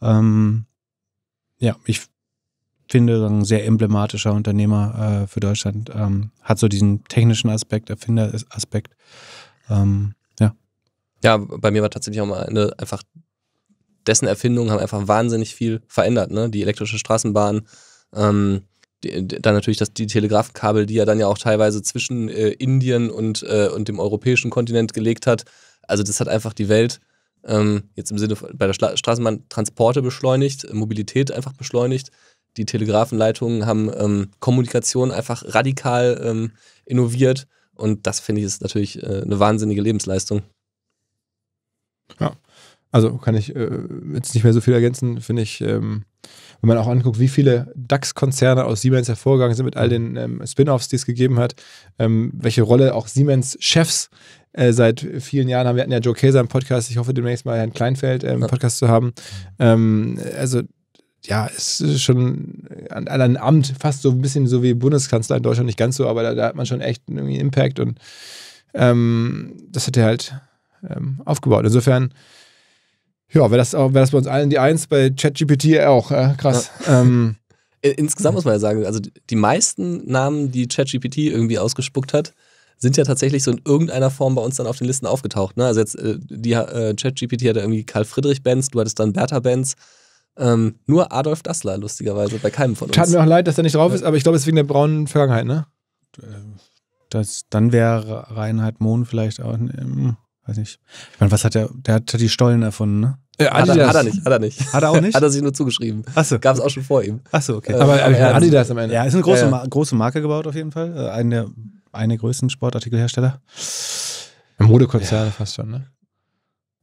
Ähm, ja, ich finde, ein sehr emblematischer Unternehmer äh, für Deutschland. Ähm, hat so diesen technischen Aspekt, Erfinderaspekt. Ähm, ja. Ja, bei mir war tatsächlich auch mal eine einfach dessen Erfindungen haben einfach wahnsinnig viel verändert. Ne? Die elektrische Straßenbahn, ähm, die, dann natürlich das, die Telegrafenkabel, die er dann ja auch teilweise zwischen äh, Indien und, äh, und dem europäischen Kontinent gelegt hat. Also das hat einfach die Welt ähm, jetzt im Sinne von, bei der Schla Straßenbahn Transporte beschleunigt, Mobilität einfach beschleunigt. Die Telegrafenleitungen haben ähm, Kommunikation einfach radikal ähm, innoviert. Und das finde ich ist natürlich äh, eine wahnsinnige Lebensleistung. Ja, also kann ich äh, jetzt nicht mehr so viel ergänzen, finde ich, ähm, wenn man auch anguckt, wie viele DAX-Konzerne aus Siemens hervorgegangen sind mit all den ähm, Spin-offs, die es gegeben hat, ähm, welche Rolle auch Siemens-Chefs äh, seit vielen Jahren haben. Wir hatten ja Joe Käser im Podcast, ich hoffe demnächst mal Herrn Kleinfeld ähm, im ja. Podcast zu haben. Ähm, also ja, es ist schon an, an einem Amt fast so ein bisschen so wie Bundeskanzler in Deutschland, nicht ganz so, aber da, da hat man schon echt irgendwie Impact und ähm, das hat er halt aufgebaut. Insofern ja, wäre das, wär das bei uns allen die Eins, bei ChatGPT auch. Äh, krass. Ja. Ähm, Insgesamt muss man ja sagen, also die meisten Namen, die ChatGPT irgendwie ausgespuckt hat, sind ja tatsächlich so in irgendeiner Form bei uns dann auf den Listen aufgetaucht. Ne? Also jetzt, äh, die äh, ChatGPT hatte irgendwie Karl Friedrich Benz, du hattest dann Bertha Benz. Ähm, nur Adolf Dassler, lustigerweise, bei keinem von uns. Tat mir auch leid, dass er nicht drauf ist, aber ich glaube, es ist wegen der braunen Vergangenheit, ne? Äh, das, dann wäre Reinhard Mohn vielleicht auch. Ne, ähm, Weiß nicht. Ich meine, was hat der, der hat die Stollen erfunden, ne? Ja, äh, Adidas. Hat, er, hat, er, nicht, hat er nicht. Hat er auch nicht? hat er sich nur zugeschrieben. Achso. Gab es auch schon vor ihm. Achso, okay. Äh, aber, aber ja, äh, Adidas am Ende. Ja, ist eine große, ja, ja. große Marke gebaut auf jeden Fall. Eine der eine größten Sportartikelhersteller. Modekonzerne fast schon, ne?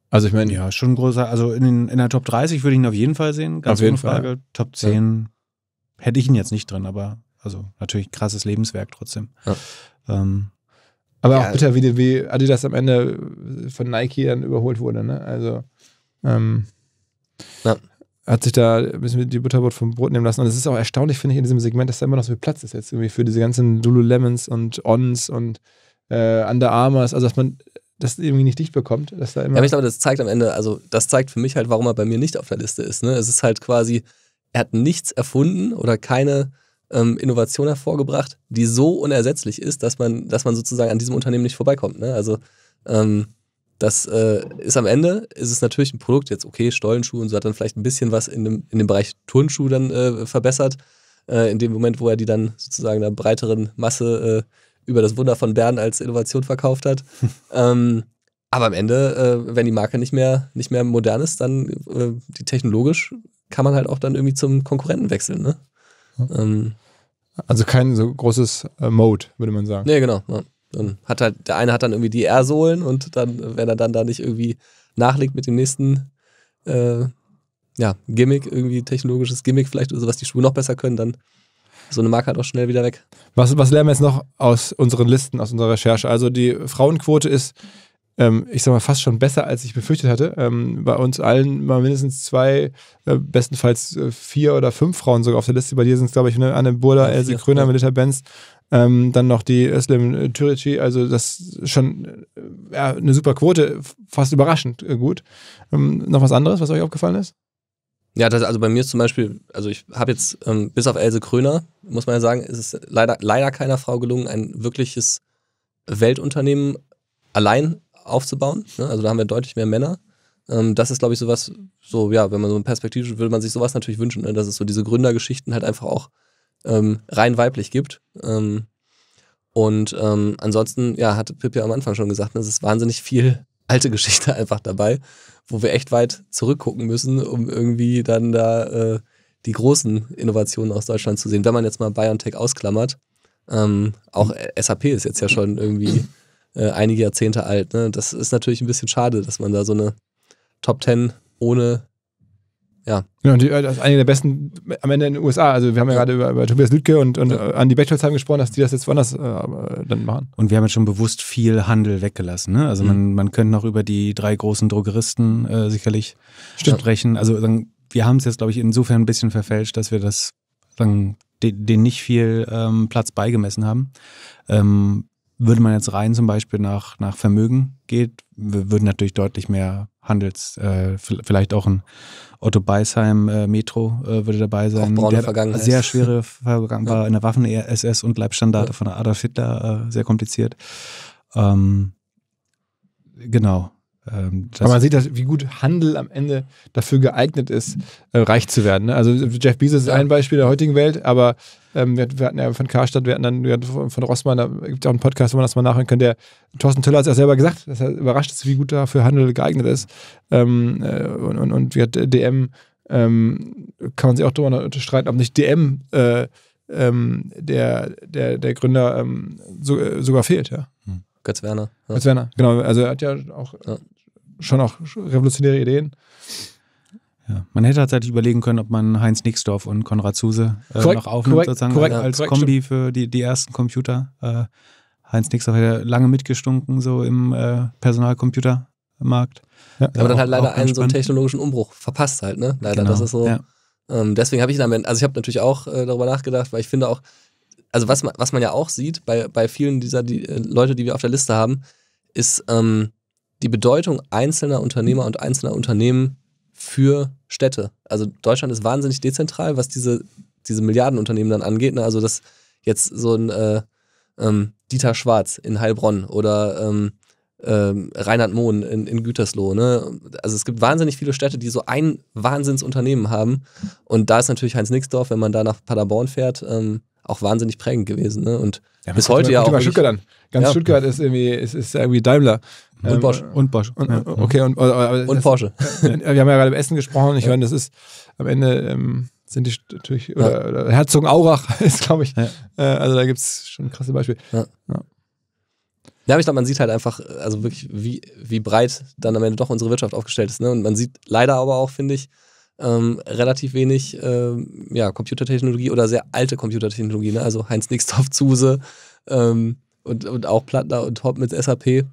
Also ich meine. Ja, schon ein großer. Also in, den, in der Top 30 würde ich ihn auf jeden Fall sehen. Ganz auf jeden Frage. Fall. Top 10 hätte ich ihn jetzt nicht drin, aber also natürlich krasses Lebenswerk trotzdem. Ähm, aber ja. auch bitter, wie, wie Adidas am Ende von Nike dann überholt wurde. Ne? Also ähm, ja. hat sich da ein bisschen die Butterbrot vom Brot nehmen lassen. Und es ist auch erstaunlich, finde ich, in diesem Segment, dass da immer noch so viel Platz ist jetzt irgendwie für diese ganzen Lululemons und Ons und äh, Under Armours. Also, dass man das irgendwie nicht dicht bekommt. Dass da immer ja, aber ich glaube, das zeigt am Ende, also das zeigt für mich halt, warum er bei mir nicht auf der Liste ist. Ne? Es ist halt quasi, er hat nichts erfunden oder keine ähm, Innovation hervorgebracht, die so unersetzlich ist, dass man, dass man sozusagen an diesem Unternehmen nicht vorbeikommt. Ne? Also ähm, das äh, ist am Ende, ist es natürlich ein Produkt, jetzt okay, Stollenschuh und so hat dann vielleicht ein bisschen was in dem, in dem Bereich Turnschuh dann äh, verbessert. Äh, in dem Moment, wo er die dann sozusagen einer breiteren Masse äh, über das Wunder von Bern als Innovation verkauft hat. ähm, aber am Ende, äh, wenn die Marke nicht mehr, nicht mehr modern ist, dann äh, die technologisch kann man halt auch dann irgendwie zum Konkurrenten wechseln. Ne? Ähm, also kein so großes äh, Mode, würde man sagen. Nee, genau. Ja. Dann hat halt, der eine hat dann irgendwie die R-Sohlen und dann, äh, wenn er dann da nicht irgendwie nachlegt mit dem nächsten äh, ja, Gimmick, irgendwie technologisches Gimmick vielleicht oder so, was die Schuhe noch besser können, dann so eine Marke halt auch schnell wieder weg. Was, was lernen wir jetzt noch aus unseren Listen, aus unserer Recherche? Also die Frauenquote ist ähm, ich sag mal, fast schon besser, als ich befürchtet hatte. Ähm, bei uns allen mal mindestens zwei, äh, bestenfalls äh, vier oder fünf Frauen sogar auf der Liste. Bei dir sind es, glaube ich, ne, Anne Burda, ja, Elsie Kröner, Melita Benz, ähm, dann noch die Özlem Türeci, also das ist schon äh, eine super Quote, fast überraschend äh, gut. Ähm, noch was anderes, was euch aufgefallen ist? Ja, das, also bei mir ist zum Beispiel, also ich habe jetzt ähm, bis auf Else Kröner, muss man ja sagen, ist es leider, leider keiner Frau gelungen, ein wirkliches Weltunternehmen allein aufzubauen. Ne? Also da haben wir deutlich mehr Männer. Ähm, das ist, glaube ich, sowas, so, ja, wenn man so eine Perspektive würde man sich sowas natürlich wünschen, ne? dass es so diese Gründergeschichten halt einfach auch ähm, rein weiblich gibt. Ähm, und ähm, ansonsten, ja, hatte Pip ja am Anfang schon gesagt, ne, es ist wahnsinnig viel alte Geschichte einfach dabei, wo wir echt weit zurückgucken müssen, um irgendwie dann da äh, die großen Innovationen aus Deutschland zu sehen. Wenn man jetzt mal BioNTech ausklammert, ähm, auch SAP ist jetzt ja schon irgendwie äh, einige Jahrzehnte alt. Ne? Das ist natürlich ein bisschen schade, dass man da so eine Top 10 ohne ja. und ja, äh, das ist eine der besten am Ende in den USA. Also wir haben ja, ja. gerade über, über, Tobias Lüdke und, und ja. Äh, Andy Bechtolzheim gesprochen, dass die das jetzt woanders äh, dann machen. Und wir haben jetzt schon bewusst viel Handel weggelassen. Ne? Also mhm. man, man könnte noch über die drei großen Drogeristen äh, sicherlich Stimmt. sprechen. Also sagen, wir haben es jetzt, glaube ich, insofern ein bisschen verfälscht, dass wir das sagen, den nicht viel ähm, Platz beigemessen haben. Ähm, würde man jetzt rein zum Beispiel nach, nach Vermögen geht, würden natürlich deutlich mehr Handels, äh, vielleicht auch ein Otto Beisheim äh, Metro äh, würde dabei sein. Auch der Vergangenheit. Sehr schwere Vergangenheit war ja. in der Waffen-SS und Leibstandarte ja. von Adolf Hitler, äh, sehr kompliziert. Ähm, genau. Ähm, Aber man sieht, dass, wie gut Handel am Ende dafür geeignet ist, äh, reich zu werden. Ne? Also Jeff Bezos ist ein Beispiel der heutigen Welt, aber ähm, wir, hatten ja von Karstadt, wir hatten dann wir hatten von, von Rossmann, da gibt es auch einen Podcast, wo man das mal nachhören kann, der Thorsten Töller hat es ja selber gesagt, dass er überrascht ist, wie gut dafür Handel geeignet ist. Ähm, äh, und, und, und, wir hat DM, ähm, kann man sich auch darüber unterstreiten, ob nicht DM äh, ähm, der, der, der Gründer ähm, so, äh, sogar fehlt, ja. Hm. Götz Werner. Ja. Götz Werner, genau. Also er hat ja auch ja schon auch revolutionäre Ideen. Ja. Man hätte tatsächlich überlegen können, ob man Heinz Nixdorf und Konrad Zuse äh, korrekt, noch aufnimmt, korrekt, sozusagen korrekt, als korrekt, Kombi für die, die ersten Computer. Äh, Heinz Nixdorf hätte lange mitgestunken, so im äh, Personalcomputermarkt. Ja. Aber auch, dann halt leider einen so technologischen Umbruch verpasst halt, ne? Leider, genau. das ist so. Ja. Ähm, deswegen habe ich damit, also ich habe natürlich auch äh, darüber nachgedacht, weil ich finde auch, also was man, was man ja auch sieht bei, bei vielen dieser die, äh, Leute, die wir auf der Liste haben, ist, ähm, die Bedeutung einzelner Unternehmer und einzelner Unternehmen für Städte. Also Deutschland ist wahnsinnig dezentral, was diese, diese Milliardenunternehmen dann angeht. Ne? Also dass jetzt so ein äh, ähm, Dieter Schwarz in Heilbronn oder ähm, ähm, Reinhard Mohn in, in Gütersloh. Ne? Also es gibt wahnsinnig viele Städte, die so ein Wahnsinnsunternehmen haben. Und da ist natürlich Heinz Nixdorf, wenn man da nach Paderborn fährt, ähm, auch wahnsinnig prägend gewesen. Ne? Und ja, bis heute ja auch. Mal Stuttgart an. Ganz ja. Stuttgart ist irgendwie, ist, ist irgendwie Daimler. Und ähm, Bosch. Und Bosch. Und, ja. Okay, und, äh, äh, und das, Porsche. wir haben ja gerade im Essen gesprochen. Ich ja. meine, das ist am Ende ähm, sind die natürlich, oder, oder Herzogenaurach ist, glaube ich. Äh, also da gibt es schon krasse Beispiele. Ja. Ja, aber ich glaube, man sieht halt einfach, äh, also wirklich, wie, wie breit dann am Ende doch unsere Wirtschaft aufgestellt ist. Ne? Und man sieht leider aber auch, finde ich, ähm, relativ wenig ähm, ja, Computertechnologie oder sehr alte Computertechnologie. Ne? Also Heinz Nixdorf, Zuse ähm, und, und auch Plattner und Hopp mit SAP.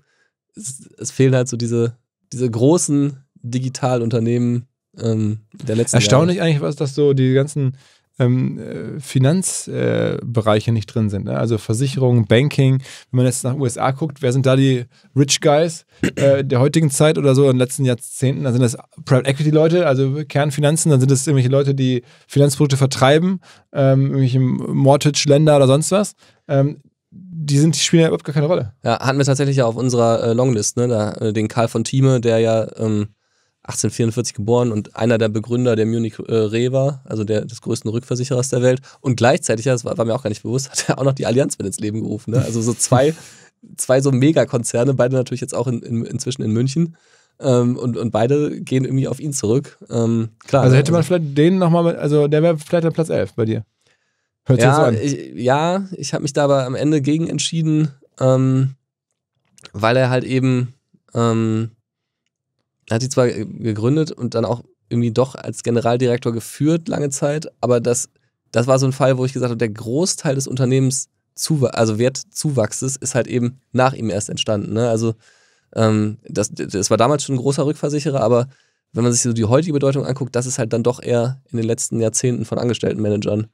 Es, es, fehlen halt so diese, diese großen Digitalunternehmen ähm, der letzten Erstaunlich Jahre. eigentlich, was das so die ganzen ähm, äh, Finanzbereiche äh, nicht drin sind. Ne? Also Versicherungen, Banking. Wenn man jetzt nach USA guckt, wer sind da die Rich Guys äh, der heutigen Zeit oder so in den letzten Jahrzehnten? Dann sind das Private Equity Leute, also Kernfinanzen. Dann sind das irgendwelche Leute, die Finanzprodukte vertreiben, ähm, irgendwelche Mortgage-Länder oder sonst was. Ähm, die sind die spielen ja überhaupt gar keine Rolle. Ja, hatten wir tatsächlich ja auf unserer äh, Longlist, ne? Da, äh, den Karl von Thieme, der ja ähm 1844 geboren und einer der Begründer der Munich äh, Re war, also der, des größten Rückversicherers der Welt. Und gleichzeitig, das war, war mir auch gar nicht bewusst, hat er auch noch die Allianz mit ins Leben gerufen. Ne? Also so zwei, zwei so Megakonzerne, beide natürlich jetzt auch in, in, inzwischen in München. Ähm, und, und beide gehen irgendwie auf ihn zurück. Ähm, klar, also ne? hätte man also, vielleicht den nochmal, also der wäre vielleicht an Platz 11 bei dir. Hört ja, so an. Ich, ja, ich habe mich da aber am Ende gegen entschieden, ähm, weil er halt eben Ähm, hat die zwar gegründet und dann auch irgendwie doch als Generaldirektor geführt lange Zeit, aber das, das war so ein Fall, wo ich gesagt habe, der Großteil des Unternehmens, also Wertzuwachses, ist halt eben nach ihm erst entstanden. Ne? Also ähm, das, das war damals schon ein großer Rückversicherer, aber wenn man sich so die heutige Bedeutung anguckt, das ist halt dann doch eher in den letzten Jahrzehnten von Angestelltenmanagern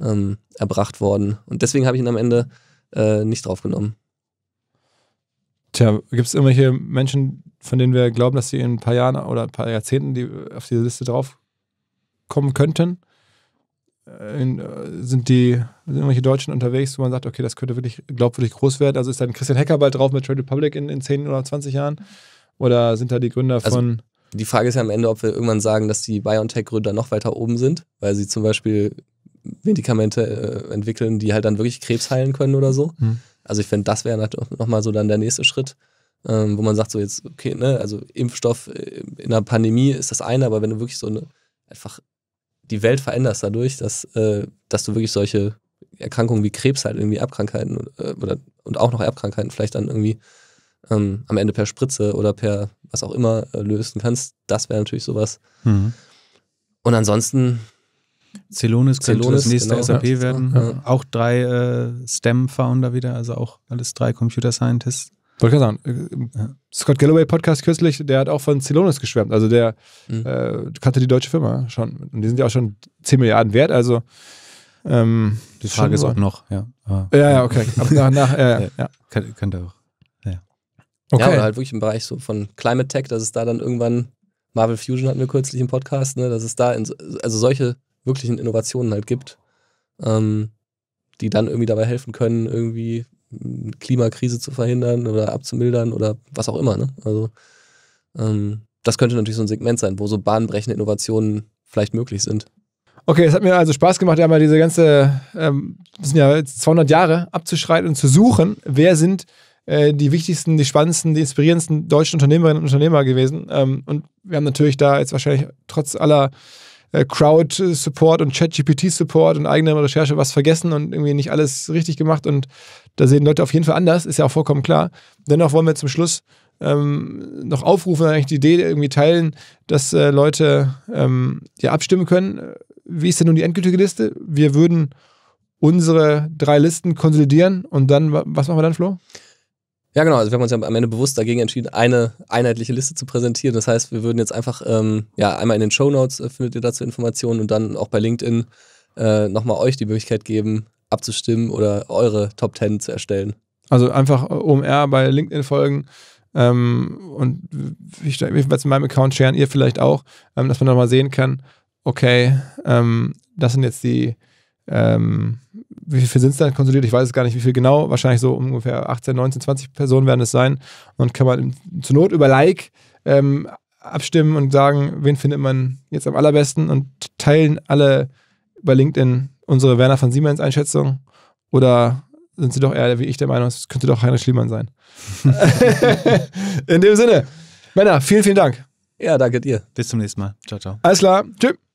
ähm, erbracht worden. Und deswegen habe ich ihn am Ende äh, nicht draufgenommen. Tja, gibt es irgendwelche Menschen, von denen wir glauben, dass sie in ein paar Jahren oder ein paar Jahrzehnten die, auf diese Liste draufkommen könnten? Äh, in, äh, sind die sind irgendwelche Deutschen unterwegs, wo man sagt, okay, das könnte wirklich glaubwürdig groß werden? Also ist dann Christian Hecker bald drauf mit Trade Republic in, in 10 oder 20 Jahren? Oder sind da die Gründer also, von. Die Frage ist ja am Ende, ob wir irgendwann sagen, dass die BioNTech-Gründer noch weiter oben sind, weil sie zum Beispiel Medikamente äh, entwickeln, die halt dann wirklich Krebs heilen können oder so. Hm. Also ich finde, das wäre nochmal so dann der nächste Schritt, ähm, wo man sagt, so jetzt, okay, ne, also Impfstoff äh, in einer Pandemie ist das eine, aber wenn du wirklich so eine, einfach die Welt veränderst dadurch, dass, äh, dass du wirklich solche Erkrankungen wie Krebs halt irgendwie Erbkrankheiten äh, oder und auch noch Erbkrankheiten vielleicht dann irgendwie ähm, am Ende per Spritze oder per was auch immer äh, lösen kannst, das wäre natürlich sowas. Mhm. Und ansonsten, Celonis könnte Celonis, das nächste genau, SAP ja, werden. Ja. Auch drei äh, STEM-Founder wieder, also auch alles drei Computer Scientists. Wollte ich sagen, äh, ja. Scott Galloway Podcast kürzlich, der hat auch von Celonis geschwärmt. Also der mhm. äh, kannte die deutsche Firma schon. Und die sind ja auch schon 10 Milliarden wert. Also ähm, die Frage ist auch noch, ja. Ah. Ja, ja, okay. Ab nach, nach, ja, ja. ja. Kön könnte auch. Ja. Okay. ja, oder halt wirklich im Bereich so von Climate Tech, dass es da dann irgendwann Marvel Fusion hatten wir kürzlich im Podcast, ne, dass es da, in, also solche wirklichen Innovationen halt gibt, ähm, die dann irgendwie dabei helfen können, irgendwie hm, Klimakrise zu verhindern oder abzumildern oder was auch immer. Ne? Also ähm, das könnte natürlich so ein Segment sein, wo so bahnbrechende Innovationen vielleicht möglich sind. Okay, es hat mir also Spaß gemacht, einmal diese ganze, ähm, das sind ja jetzt 200 Jahre, abzuschreiten und zu suchen, wer sind äh, die wichtigsten, die spannendsten, die inspirierendsten deutschen Unternehmerinnen und Unternehmer gewesen. Ähm, und wir haben natürlich da jetzt wahrscheinlich trotz aller äh, Crowd-Support und chat gpt support und eigene Recherche was vergessen und irgendwie nicht alles richtig gemacht. Und da sehen Leute auf jeden Fall anders, ist ja auch vollkommen klar. Dennoch wollen wir zum Schluss ähm, noch aufrufen, eigentlich die Idee irgendwie teilen, dass äh, Leute ähm, ja abstimmen können. Wie ist denn nun die endgültige Liste? Wir würden unsere drei Listen konsolidieren und dann, was machen wir dann, Flo? Ja, genau. Also wir haben uns ja am Ende bewusst dagegen entschieden, eine einheitliche Liste zu präsentieren. Das heißt, wir würden jetzt einfach, ähm, ja, einmal in den Show Notes äh, findet ihr dazu Informationen und dann auch bei LinkedIn äh, nochmal euch die Möglichkeit geben, abzustimmen oder eure Top 10 zu erstellen. Also einfach äh, OMR bei LinkedIn folgen. Ähm, und ich werde es in meinem Account sharen, ihr vielleicht auch, ähm, dass man nochmal sehen kann, okay, ähm, das sind jetzt die, ähm, wie viel sind es dann konsolidiert? Ich weiß es gar nicht, wie viel genau. Wahrscheinlich so ungefähr 18, 19, 20 Personen werden es sein. Und kann man zur Not über Like ähm, abstimmen und sagen, wen findet man jetzt am allerbesten und teilen alle bei LinkedIn unsere Werner von Siemens Einschätzung oder sind sie doch eher wie ich der Meinung, es könnte doch Heinrich Schliemann sein. In dem Sinne, Männer, vielen, vielen Dank. Ja, danke dir. Bis zum nächsten Mal. Ciao, ciao. Alles klar. Tschüss.